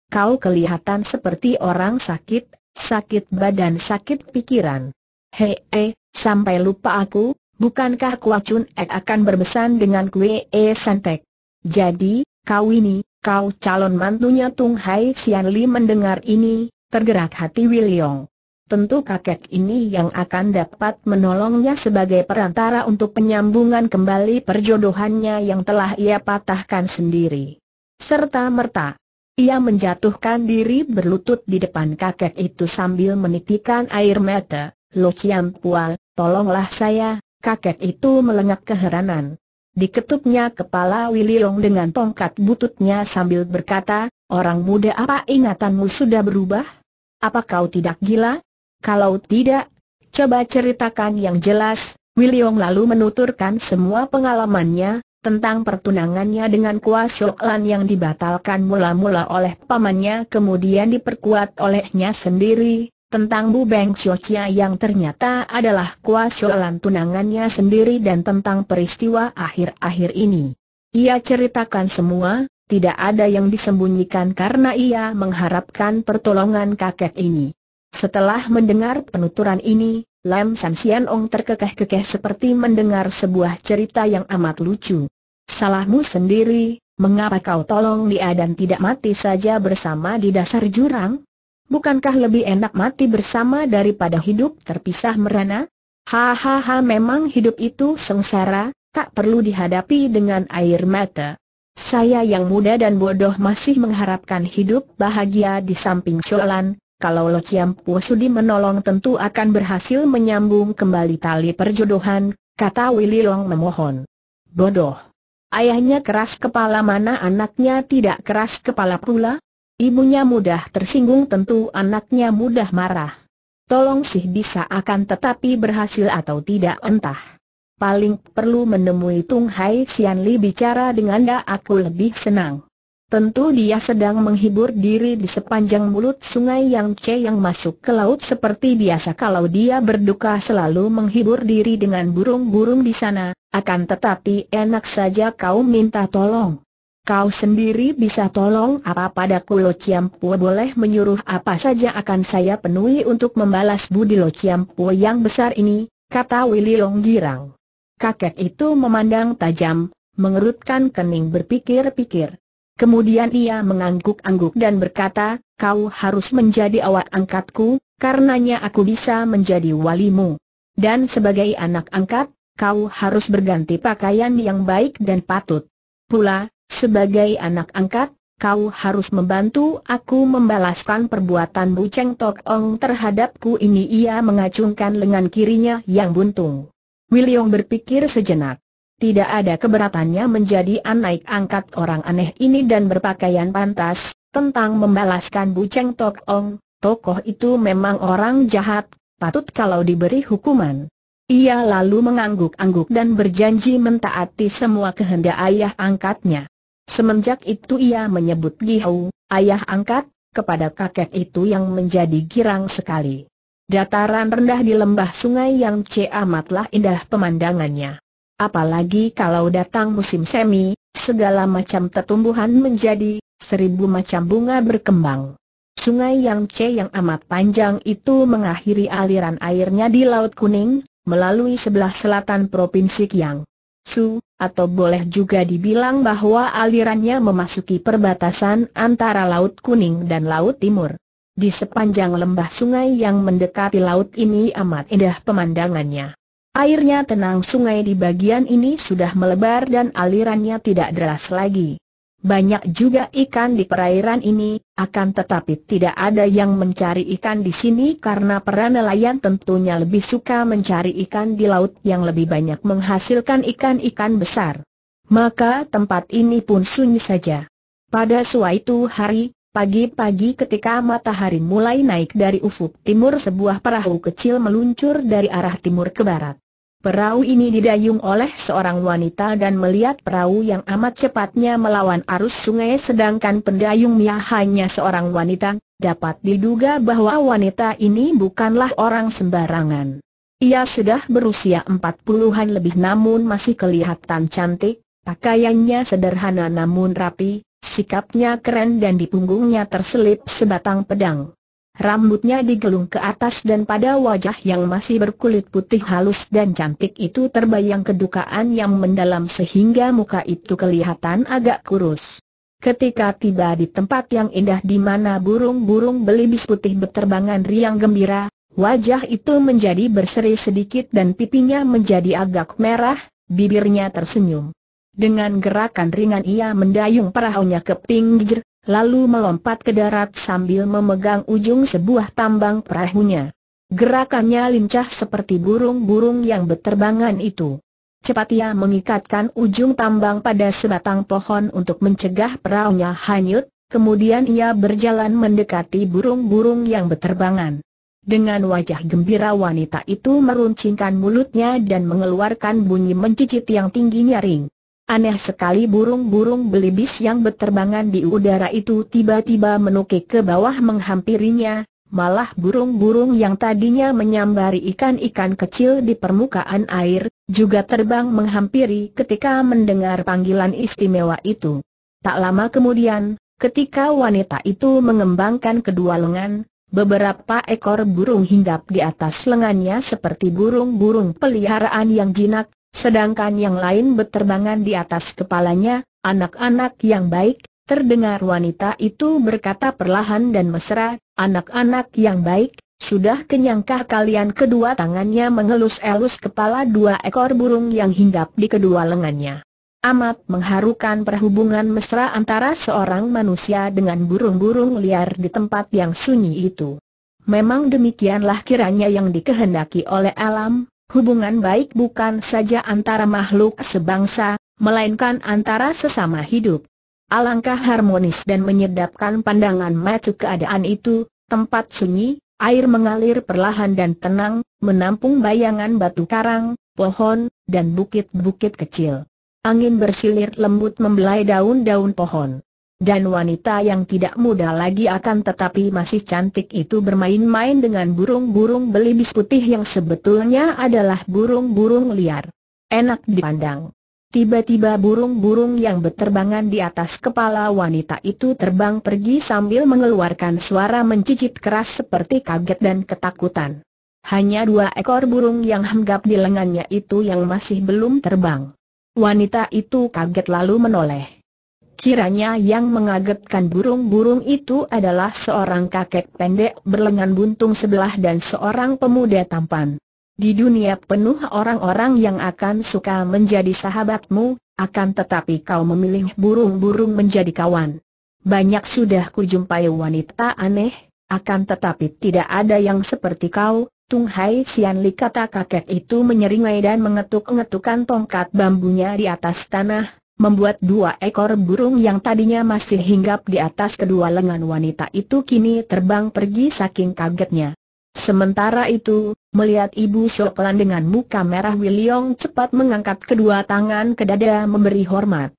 Kau kelihatan seperti orang sakit, sakit badan sakit pikiran. Hei, eh, sampai lupa aku, bukankah Kuacun Ek akan berbesan dengan Kwe E Santek? Jadi, kau ini, kau calon mantunya Tung Hai Sian Li mendengar ini, tergerak hati Wiliong. Tentu kakek ini yang akan dapat menolongnya sebagai perantara untuk penyambungan kembali perjodohannya yang telah ia patahkan sendiri. Serta merta, ia menjatuhkan diri berlutut di depan kakek itu sambil menitikan air mata. Lo Pual, tolonglah saya, kakek itu melengak keheranan. Diketuknya kepala Wililong dengan tongkat bututnya sambil berkata, Orang muda apa ingatanmu sudah berubah? Apa kau tidak gila? Kalau tidak, coba ceritakan yang jelas, William lalu menuturkan semua pengalamannya, tentang pertunangannya dengan Kuasoklan yang dibatalkan mula-mula oleh pamannya kemudian diperkuat olehnya sendiri, tentang Bu Beng Xiaochia yang ternyata adalah Kua Lan tunangannya sendiri dan tentang peristiwa akhir-akhir ini. Ia ceritakan semua, tidak ada yang disembunyikan karena ia mengharapkan pertolongan kakek ini. Setelah mendengar penuturan ini, Lam San Sian Ong terkekeh-kekeh seperti mendengar sebuah cerita yang amat lucu. Salahmu sendiri, mengapa kau tolong dia dan tidak mati saja bersama di dasar jurang? Bukankah lebih enak mati bersama daripada hidup terpisah merana? Hahaha memang hidup itu sengsara, tak perlu dihadapi dengan air mata. Saya yang muda dan bodoh masih mengharapkan hidup bahagia di samping Sholan, kalau Lo Kiam Sudi menolong tentu akan berhasil menyambung kembali tali perjodohan, kata Willy Long memohon. Bodoh. Ayahnya keras kepala mana anaknya tidak keras kepala pula? Ibunya mudah tersinggung tentu anaknya mudah marah. Tolong sih bisa akan tetapi berhasil atau tidak entah. Paling perlu menemui Tung Hai Sian Li bicara dengan dia aku lebih senang. Tentu dia sedang menghibur diri di sepanjang mulut sungai yang C yang masuk ke laut seperti biasa kalau dia berduka selalu menghibur diri dengan burung-burung di sana, akan tetapi enak saja kau minta tolong. Kau sendiri bisa tolong apa pada Lo Ciampu boleh menyuruh apa saja akan saya penuhi untuk membalas budi Lo Ciampu yang besar ini, kata Willy Long Girang. Kakek itu memandang tajam, mengerutkan kening berpikir-pikir. Kemudian ia mengangguk-angguk dan berkata, kau harus menjadi awak angkatku, karenanya aku bisa menjadi walimu. Dan sebagai anak angkat, kau harus berganti pakaian yang baik dan patut. Pula, sebagai anak angkat, kau harus membantu aku membalaskan perbuatan Bu Cheng Tok Ong terhadapku ini ia mengacungkan lengan kirinya yang buntung. William berpikir sejenak. Tidak ada keberatannya menjadi anak angkat orang aneh ini dan berpakaian pantas, tentang membalaskan Cheng Tok Ong, tokoh itu memang orang jahat, patut kalau diberi hukuman. Ia lalu mengangguk-angguk dan berjanji mentaati semua kehendak ayah angkatnya. Semenjak itu ia menyebut Gihau, ayah angkat, kepada kakek itu yang menjadi girang sekali. Dataran rendah di lembah sungai yang amatlah indah pemandangannya. Apalagi kalau datang musim semi, segala macam tetumbuhan menjadi seribu macam bunga berkembang. Sungai yang C yang amat panjang itu mengakhiri aliran airnya di Laut Kuning, melalui sebelah selatan Provinsi Kiang. Su, atau boleh juga dibilang bahwa alirannya memasuki perbatasan antara Laut Kuning dan Laut Timur. Di sepanjang lembah sungai yang mendekati laut ini amat indah pemandangannya. Airnya tenang sungai di bagian ini sudah melebar dan alirannya tidak deras lagi. Banyak juga ikan di perairan ini, akan tetapi tidak ada yang mencari ikan di sini karena para nelayan tentunya lebih suka mencari ikan di laut yang lebih banyak menghasilkan ikan-ikan besar. Maka tempat ini pun sunyi saja. Pada suatu hari, Pagi-pagi ketika matahari mulai naik dari ufuk timur sebuah perahu kecil meluncur dari arah timur ke barat. Perahu ini didayung oleh seorang wanita dan melihat perahu yang amat cepatnya melawan arus sungai sedangkan pendayungnya hanya seorang wanita, dapat diduga bahwa wanita ini bukanlah orang sembarangan. Ia sudah berusia empat puluhan lebih namun masih kelihatan cantik, pakaiannya sederhana namun rapi, sikapnya keren dan di punggungnya terselip sebatang pedang. Rambutnya digelung ke atas dan pada wajah yang masih berkulit putih halus dan cantik itu terbayang kedukaan yang mendalam sehingga muka itu kelihatan agak kurus. Ketika tiba di tempat yang indah di mana burung-burung belibis putih berterbangan riang gembira, wajah itu menjadi berseri sedikit dan pipinya menjadi agak merah, bibirnya tersenyum. Dengan gerakan ringan ia mendayung perahunya ke pinggir, lalu melompat ke darat sambil memegang ujung sebuah tambang perahunya. Gerakannya lincah seperti burung-burung yang beterbangan itu. Cepat ia mengikatkan ujung tambang pada sebatang pohon untuk mencegah perahunya hanyut, kemudian ia berjalan mendekati burung-burung yang beterbangan. Dengan wajah gembira wanita itu meruncingkan mulutnya dan mengeluarkan bunyi mencicit yang tinggi nyaring. Aneh sekali burung-burung belibis yang berterbangan di udara itu tiba-tiba menukik ke bawah menghampirinya, malah burung-burung yang tadinya menyambari ikan-ikan kecil di permukaan air, juga terbang menghampiri ketika mendengar panggilan istimewa itu. Tak lama kemudian, ketika wanita itu mengembangkan kedua lengan, beberapa ekor burung hinggap di atas lengannya seperti burung-burung peliharaan yang jinak, Sedangkan yang lain berterbangan di atas kepalanya, anak-anak yang baik, terdengar wanita itu berkata perlahan dan mesra, anak-anak yang baik, sudah kenyangkah kalian kedua tangannya mengelus-elus kepala dua ekor burung yang hinggap di kedua lengannya. Amat mengharukan perhubungan mesra antara seorang manusia dengan burung-burung liar di tempat yang sunyi itu. Memang demikianlah kiranya yang dikehendaki oleh alam, Hubungan baik bukan saja antara makhluk sebangsa, melainkan antara sesama hidup. Alangkah harmonis dan menyedapkan pandangan mata keadaan itu, tempat sunyi, air mengalir perlahan dan tenang, menampung bayangan batu karang, pohon, dan bukit-bukit kecil. Angin bersilir lembut membelai daun-daun pohon. Dan wanita yang tidak muda lagi akan tetapi masih cantik itu bermain-main dengan burung-burung belibis putih yang sebetulnya adalah burung-burung liar. Enak dipandang. Tiba-tiba burung-burung yang berterbangan di atas kepala wanita itu terbang pergi sambil mengeluarkan suara mencicit keras seperti kaget dan ketakutan. Hanya dua ekor burung yang hanggap di lengannya itu yang masih belum terbang. Wanita itu kaget lalu menoleh. Kiranya yang mengagetkan burung-burung itu adalah seorang kakek pendek berlengan buntung sebelah dan seorang pemuda tampan. Di dunia penuh orang-orang yang akan suka menjadi sahabatmu, akan tetapi kau memilih burung-burung menjadi kawan. Banyak sudah kujumpai wanita aneh, akan tetapi tidak ada yang seperti kau, Tung Hai Sian Li kata kakek itu menyeringai dan mengetuk-ngetukan tongkat bambunya di atas tanah, membuat dua ekor burung yang tadinya masih hinggap di atas kedua lengan wanita itu kini terbang pergi saking kagetnya. Sementara itu, melihat Ibu Shoklan dengan muka merah Wiliong cepat mengangkat kedua tangan ke dada memberi hormat.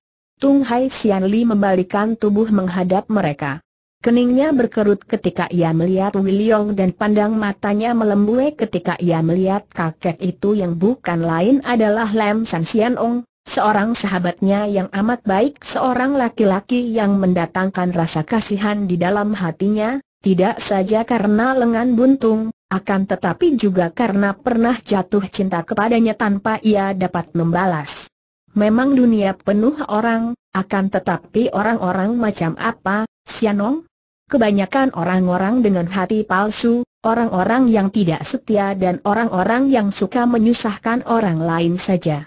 Tung Hai Sian Li membalikan tubuh menghadap mereka. Keningnya berkerut ketika ia melihat Wiliong dan pandang matanya melembue ketika ia melihat kakek itu yang bukan lain adalah Lam San Sian Ong, Seorang sahabatnya yang amat baik seorang laki-laki yang mendatangkan rasa kasihan di dalam hatinya, tidak saja karena lengan buntung, akan tetapi juga karena pernah jatuh cinta kepadanya tanpa ia dapat membalas. Memang dunia penuh orang, akan tetapi orang-orang macam apa, Sianong? Kebanyakan orang-orang dengan hati palsu, orang-orang yang tidak setia dan orang-orang yang suka menyusahkan orang lain saja.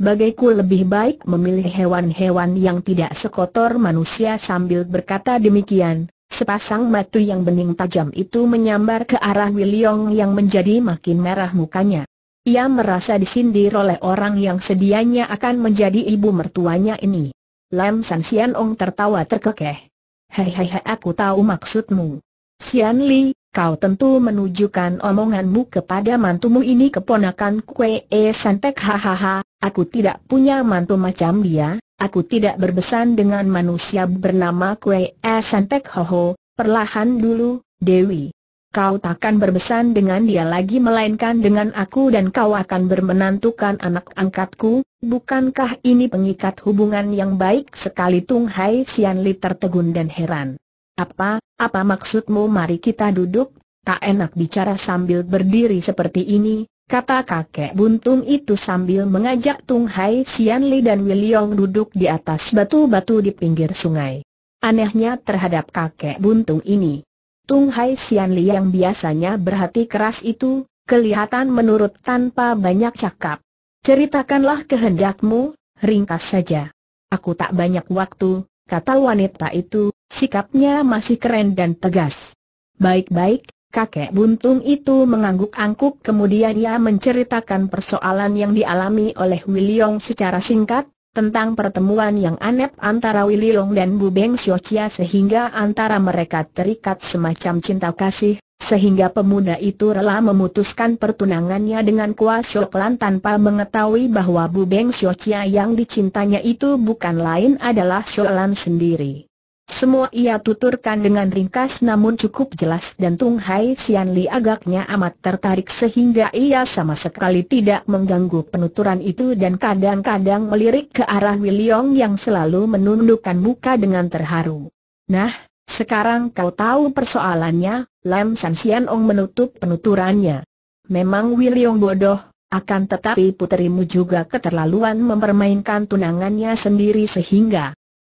Bagaiku lebih baik memilih hewan-hewan yang tidak sekotor manusia sambil berkata demikian. Sepasang mata yang bening tajam itu menyambar ke arah Wiliong yang menjadi makin merah mukanya. Ia merasa disindir oleh orang yang sedianya akan menjadi ibu mertuanya ini. Lam San Sian Ong tertawa terkekeh. Hei hei hei, aku tahu maksudmu. Sian Li, kau tentu menunjukkan omonganmu kepada mantumu ini keponakan kue e santek hahaha, aku tidak punya mantu macam dia, aku tidak berbesan dengan manusia bernama kue e santek hoho, perlahan dulu, Dewi. Kau takkan berbesan dengan dia lagi melainkan dengan aku dan kau akan bermenantukan anak angkatku, bukankah ini pengikat hubungan yang baik sekali Tung Hai Sian Li tertegun dan heran. Apa, apa maksudmu mari kita duduk? Tak enak bicara sambil berdiri seperti ini, kata kakek buntung itu sambil mengajak Tung Hai Sian Li dan Wiliong duduk di atas batu-batu di pinggir sungai. Anehnya terhadap kakek buntung ini. Tung Hai Sian Li yang biasanya berhati keras itu, kelihatan menurut tanpa banyak cakap. Ceritakanlah kehendakmu, ringkas saja. Aku tak banyak waktu, kata wanita itu, sikapnya masih keren dan tegas. Baik-baik, kakek buntung itu mengangguk-angguk kemudian ia menceritakan persoalan yang dialami oleh William secara singkat, tentang pertemuan yang aneh antara Willy Long dan Bu Beng Chia sehingga antara mereka terikat semacam cinta kasih, sehingga pemuda itu rela memutuskan pertunangannya dengan Kua Xiao tanpa mengetahui bahwa Bu Beng Chia yang dicintanya itu bukan lain adalah Xiao Lan sendiri. Semua ia tuturkan dengan ringkas namun cukup jelas dan Tung Hai Sian Li agaknya amat tertarik sehingga ia sama sekali tidak mengganggu penuturan itu dan kadang-kadang melirik ke arah Wiliong yang selalu menundukkan muka dengan terharu. Nah, sekarang kau tahu persoalannya, Lam San Sian Ong menutup penuturannya. Memang Wiliong bodoh, akan tetapi puterimu juga keterlaluan mempermainkan tunangannya sendiri sehingga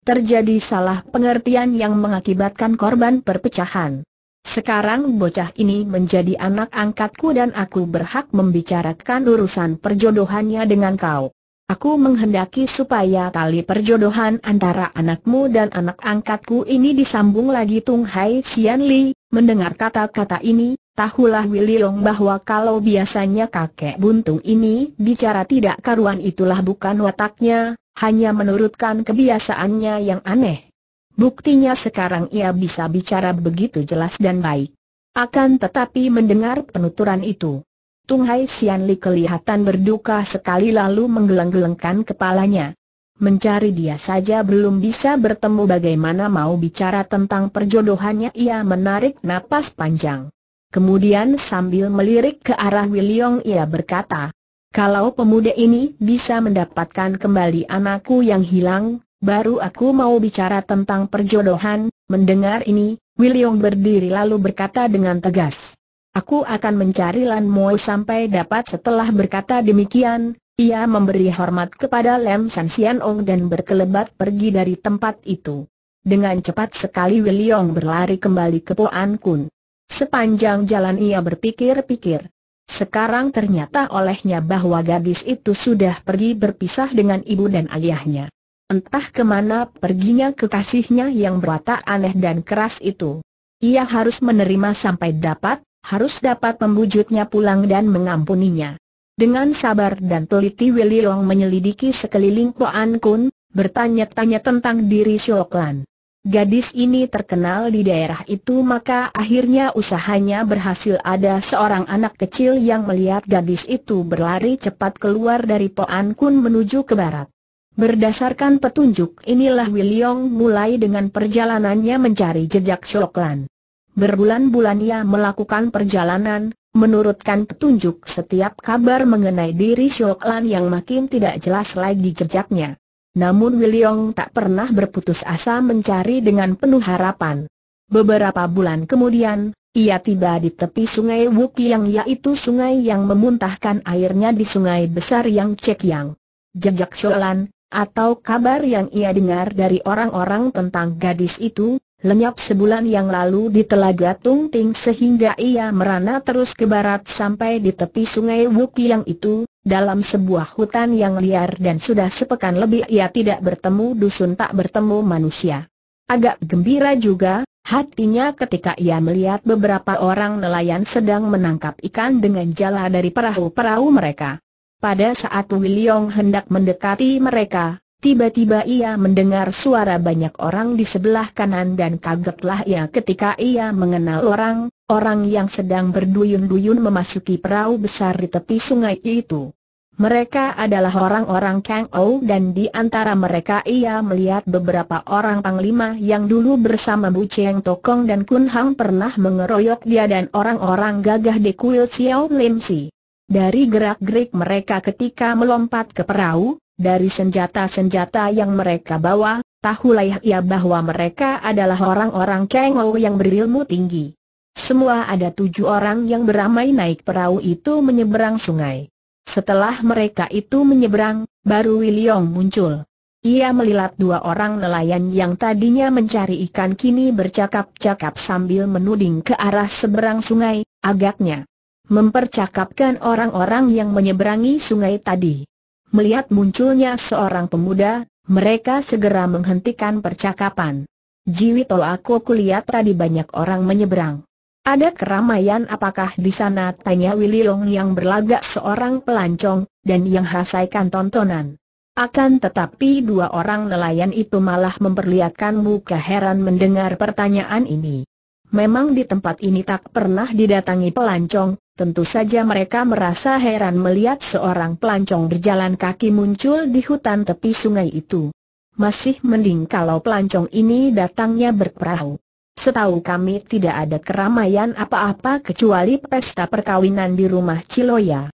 terjadi salah pengertian yang mengakibatkan korban perpecahan. Sekarang bocah ini menjadi anak angkatku dan aku berhak membicarakan urusan perjodohannya dengan kau. Aku menghendaki supaya tali perjodohan antara anakmu dan anak angkatku ini disambung lagi Tung Hai Xian Li, mendengar kata-kata ini, tahulah Willy Long bahwa kalau biasanya kakek buntung ini bicara tidak karuan itulah bukan wataknya, hanya menurutkan kebiasaannya yang aneh. Buktinya sekarang ia bisa bicara begitu jelas dan baik. Akan tetapi mendengar penuturan itu, Tung Hai Sian Li kelihatan berduka sekali lalu menggeleng-gelengkan kepalanya. Mencari dia saja belum bisa bertemu bagaimana mau bicara tentang perjodohannya ia menarik napas panjang. Kemudian sambil melirik ke arah Wiliong ia berkata, kalau pemuda ini bisa mendapatkan kembali anakku yang hilang, baru aku mau bicara tentang perjodohan. Mendengar ini, William berdiri lalu berkata dengan tegas. Aku akan mencari Lan Moy sampai dapat setelah berkata demikian, ia memberi hormat kepada Lem San Sian Ong dan berkelebat pergi dari tempat itu. Dengan cepat sekali William berlari kembali ke Poan Kun. Sepanjang jalan ia berpikir-pikir. Sekarang ternyata olehnya bahwa gadis itu sudah pergi berpisah dengan ibu dan ayahnya. Entah kemana perginya kekasihnya yang berwatak aneh dan keras itu. Ia harus menerima sampai dapat, harus dapat membujuknya pulang dan mengampuninya. Dengan sabar dan teliti Willy Long menyelidiki sekeliling Poan Kun, bertanya-tanya tentang diri Sioklan. Gadis ini terkenal di daerah itu maka akhirnya usahanya berhasil ada seorang anak kecil yang melihat gadis itu berlari cepat keluar dari Poan Kun menuju ke barat. Berdasarkan petunjuk inilah William mulai dengan perjalanannya mencari jejak Shoklan. Berbulan-bulan ia melakukan perjalanan, menurutkan petunjuk setiap kabar mengenai diri Shoklan yang makin tidak jelas lagi jejaknya. Namun Wiliong tak pernah berputus asa mencari dengan penuh harapan. Beberapa bulan kemudian, ia tiba di tepi sungai Wukiang yaitu sungai yang memuntahkan airnya di sungai besar yang Cekiang. Jejak Sholan, atau kabar yang ia dengar dari orang-orang tentang gadis itu, lenyap sebulan yang lalu di Telaga Tung Ting sehingga ia merana terus ke barat sampai di tepi sungai Wukiang itu, dalam sebuah hutan yang liar dan sudah sepekan lebih ia tidak bertemu dusun tak bertemu manusia. Agak gembira juga, hatinya ketika ia melihat beberapa orang nelayan sedang menangkap ikan dengan jala dari perahu-perahu mereka. Pada saat Wiliong hendak mendekati mereka, Tiba-tiba ia mendengar suara banyak orang di sebelah kanan dan kagetlah ia ketika ia mengenal orang, orang yang sedang berduyun-duyun memasuki perahu besar di tepi sungai itu. Mereka adalah orang-orang Kang Ou dan di antara mereka ia melihat beberapa orang panglima yang dulu bersama Bu Cheng Tokong dan Kun Hang pernah mengeroyok dia dan orang-orang gagah di kuil Xiao Lim Si. Dari gerak-gerik mereka ketika melompat ke perahu, dari senjata-senjata yang mereka bawa, tahulah ia ya bahwa mereka adalah orang-orang Kengou yang berilmu tinggi. Semua ada tujuh orang yang beramai naik perahu itu menyeberang sungai. Setelah mereka itu menyeberang, baru Wiliong muncul. Ia melilat dua orang nelayan yang tadinya mencari ikan kini bercakap-cakap sambil menuding ke arah seberang sungai, agaknya mempercakapkan orang-orang yang menyeberangi sungai tadi. Melihat munculnya seorang pemuda, mereka segera menghentikan percakapan. Jiwito aku kulihat tadi banyak orang menyeberang. Ada keramaian apakah di sana? Tanya Willy Long yang berlagak seorang pelancong, dan yang hasaikan tontonan. Akan tetapi dua orang nelayan itu malah memperlihatkan muka heran mendengar pertanyaan ini. Memang di tempat ini tak pernah didatangi pelancong, Tentu saja mereka merasa heran melihat seorang pelancong berjalan kaki muncul di hutan tepi sungai itu. Masih mending kalau pelancong ini datangnya berperahu. Setahu kami tidak ada keramaian apa-apa kecuali pesta perkawinan di rumah Ciloya.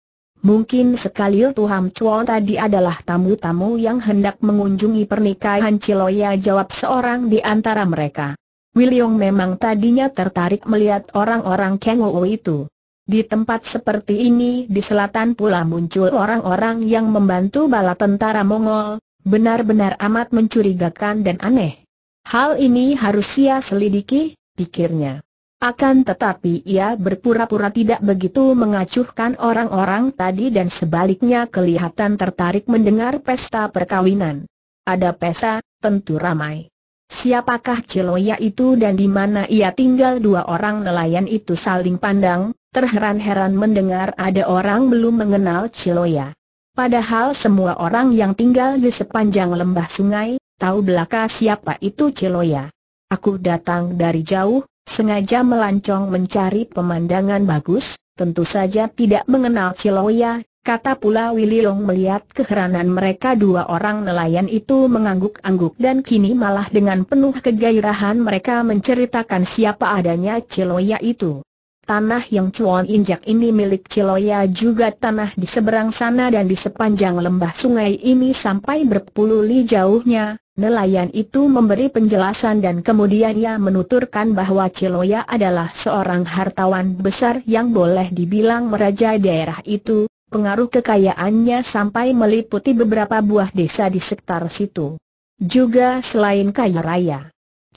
Mungkin sekali Tuham Chuo tadi adalah tamu-tamu yang hendak mengunjungi pernikahan Ciloya jawab seorang di antara mereka. Wiliong memang tadinya tertarik melihat orang-orang Kengowo itu. Di tempat seperti ini di selatan pula muncul orang-orang yang membantu bala tentara Mongol, benar-benar amat mencurigakan dan aneh. Hal ini harus ia selidiki, pikirnya. Akan tetapi ia berpura-pura tidak begitu mengacuhkan orang-orang tadi dan sebaliknya kelihatan tertarik mendengar pesta perkawinan. Ada pesta, tentu ramai. Siapakah Ciloya itu dan di mana ia tinggal dua orang nelayan itu saling pandang, terheran-heran mendengar ada orang belum mengenal Ciloya. Padahal semua orang yang tinggal di sepanjang lembah sungai, tahu belaka siapa itu Ciloya. Aku datang dari jauh, sengaja melancong mencari pemandangan bagus, tentu saja tidak mengenal Ciloya, kata pula Willy Long melihat keheranan mereka dua orang nelayan itu mengangguk-angguk dan kini malah dengan penuh kegairahan mereka menceritakan siapa adanya Ciloya itu. Tanah yang cuan injak ini milik Ciloya juga tanah di seberang sana dan di sepanjang lembah sungai ini sampai berpuluh li jauhnya. Nelayan itu memberi penjelasan dan kemudian ia menuturkan bahwa Ciloya adalah seorang hartawan besar yang boleh dibilang meraja daerah itu, pengaruh kekayaannya sampai meliputi beberapa buah desa di sekitar situ. Juga selain kaya raya.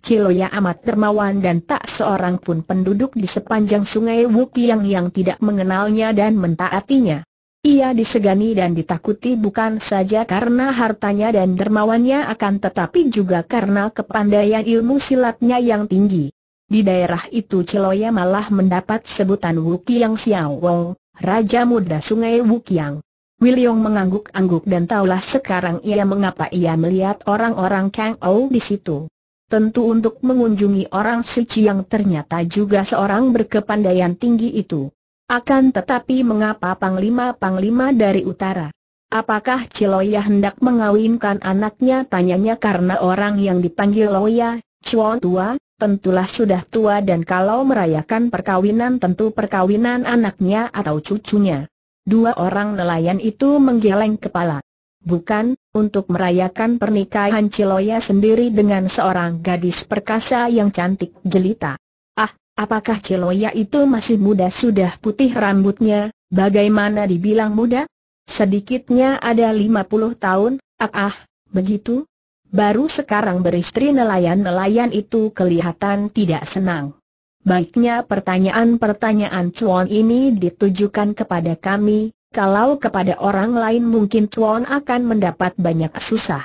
Kiloya amat dermawan dan tak seorang pun penduduk di sepanjang sungai Wukiang yang tidak mengenalnya dan mentaatinya. Ia disegani dan ditakuti bukan saja karena hartanya dan dermawannya akan tetapi juga karena kepandaian ilmu silatnya yang tinggi. Di daerah itu Ciloya malah mendapat sebutan Wukiang Xiao Wong, Raja Muda Sungai Wukiang. William mengangguk-angguk dan taulah sekarang ia mengapa ia melihat orang-orang Kang Ou di situ tentu untuk mengunjungi orang suci yang ternyata juga seorang berkepandaian tinggi itu. Akan tetapi mengapa panglima-panglima dari utara? Apakah Ciloya hendak mengawinkan anaknya? Tanyanya karena orang yang dipanggil Loya, Chuan tua, tentulah sudah tua dan kalau merayakan perkawinan tentu perkawinan anaknya atau cucunya. Dua orang nelayan itu menggeleng kepala bukan, untuk merayakan pernikahan Ciloya sendiri dengan seorang gadis perkasa yang cantik jelita. Ah, apakah Ciloya itu masih muda sudah putih rambutnya, bagaimana dibilang muda? Sedikitnya ada 50 tahun, ah, ah begitu? Baru sekarang beristri nelayan-nelayan itu kelihatan tidak senang. Baiknya pertanyaan-pertanyaan cuan ini ditujukan kepada kami, kalau kepada orang lain mungkin Tuan akan mendapat banyak susah.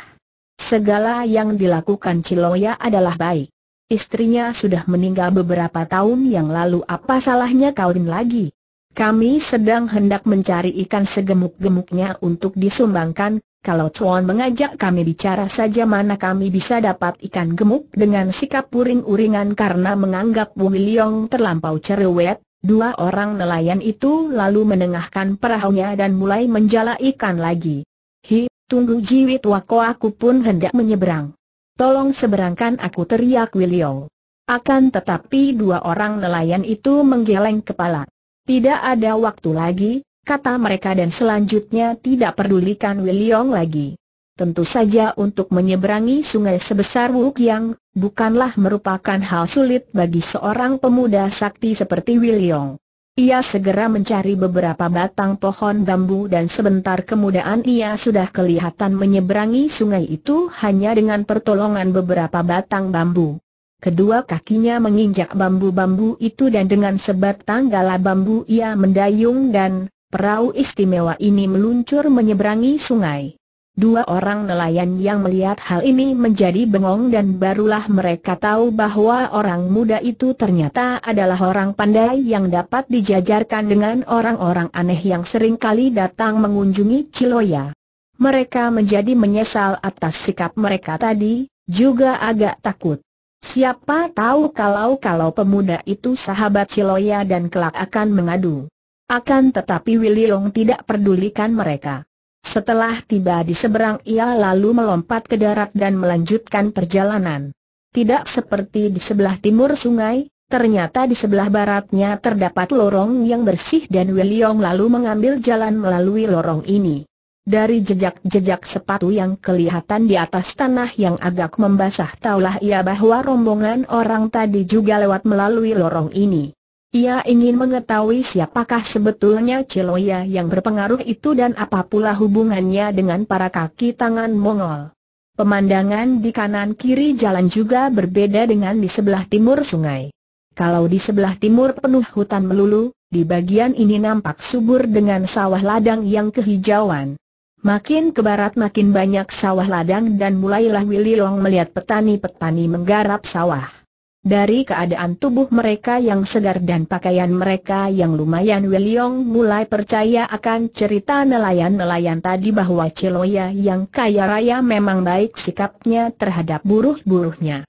Segala yang dilakukan Ciloya adalah baik. Istrinya sudah meninggal beberapa tahun yang lalu apa salahnya kawin lagi? Kami sedang hendak mencari ikan segemuk-gemuknya untuk disumbangkan, kalau Tuan mengajak kami bicara saja mana kami bisa dapat ikan gemuk dengan sikap puring-uringan karena menganggap Wu Liong terlampau cerewet, Dua orang nelayan itu lalu menengahkan perahunya dan mulai menjala ikan lagi. Hi, tunggu jiwit wako aku pun hendak menyeberang. Tolong seberangkan aku teriak Wilio. Akan tetapi dua orang nelayan itu menggeleng kepala. Tidak ada waktu lagi, kata mereka dan selanjutnya tidak pedulikan Wilio lagi. Tentu saja untuk menyeberangi sungai sebesar Yang, bukanlah merupakan hal sulit bagi seorang pemuda sakti seperti Wiliong. Ia segera mencari beberapa batang pohon bambu dan sebentar kemudian ia sudah kelihatan menyeberangi sungai itu hanya dengan pertolongan beberapa batang bambu. Kedua kakinya menginjak bambu-bambu itu dan dengan sebatang gala bambu ia mendayung dan perahu istimewa ini meluncur menyeberangi sungai. Dua orang nelayan yang melihat hal ini menjadi bengong dan barulah mereka tahu bahwa orang muda itu ternyata adalah orang pandai yang dapat dijajarkan dengan orang-orang aneh yang sering kali datang mengunjungi Ciloya. Mereka menjadi menyesal atas sikap mereka tadi, juga agak takut. Siapa tahu kalau-kalau pemuda itu sahabat Ciloya dan kelak akan mengadu. Akan tetapi Willy Long tidak pedulikan mereka. Setelah tiba di seberang ia lalu melompat ke darat dan melanjutkan perjalanan. Tidak seperti di sebelah timur sungai, ternyata di sebelah baratnya terdapat lorong yang bersih dan Wiliong lalu mengambil jalan melalui lorong ini. Dari jejak-jejak sepatu yang kelihatan di atas tanah yang agak membasah taulah ia bahwa rombongan orang tadi juga lewat melalui lorong ini. Ia ingin mengetahui siapakah sebetulnya Celoya yang berpengaruh itu dan apa pula hubungannya dengan para kaki tangan Mongol. Pemandangan di kanan kiri jalan juga berbeda dengan di sebelah timur sungai. Kalau di sebelah timur penuh hutan melulu, di bagian ini nampak subur dengan sawah ladang yang kehijauan. Makin ke barat makin banyak sawah ladang dan mulailah Willy Long melihat petani-petani menggarap sawah. Dari keadaan tubuh mereka yang segar dan pakaian mereka yang lumayan William mulai percaya akan cerita nelayan-nelayan tadi bahwa Ciloya yang kaya raya memang baik sikapnya terhadap buruh-buruhnya.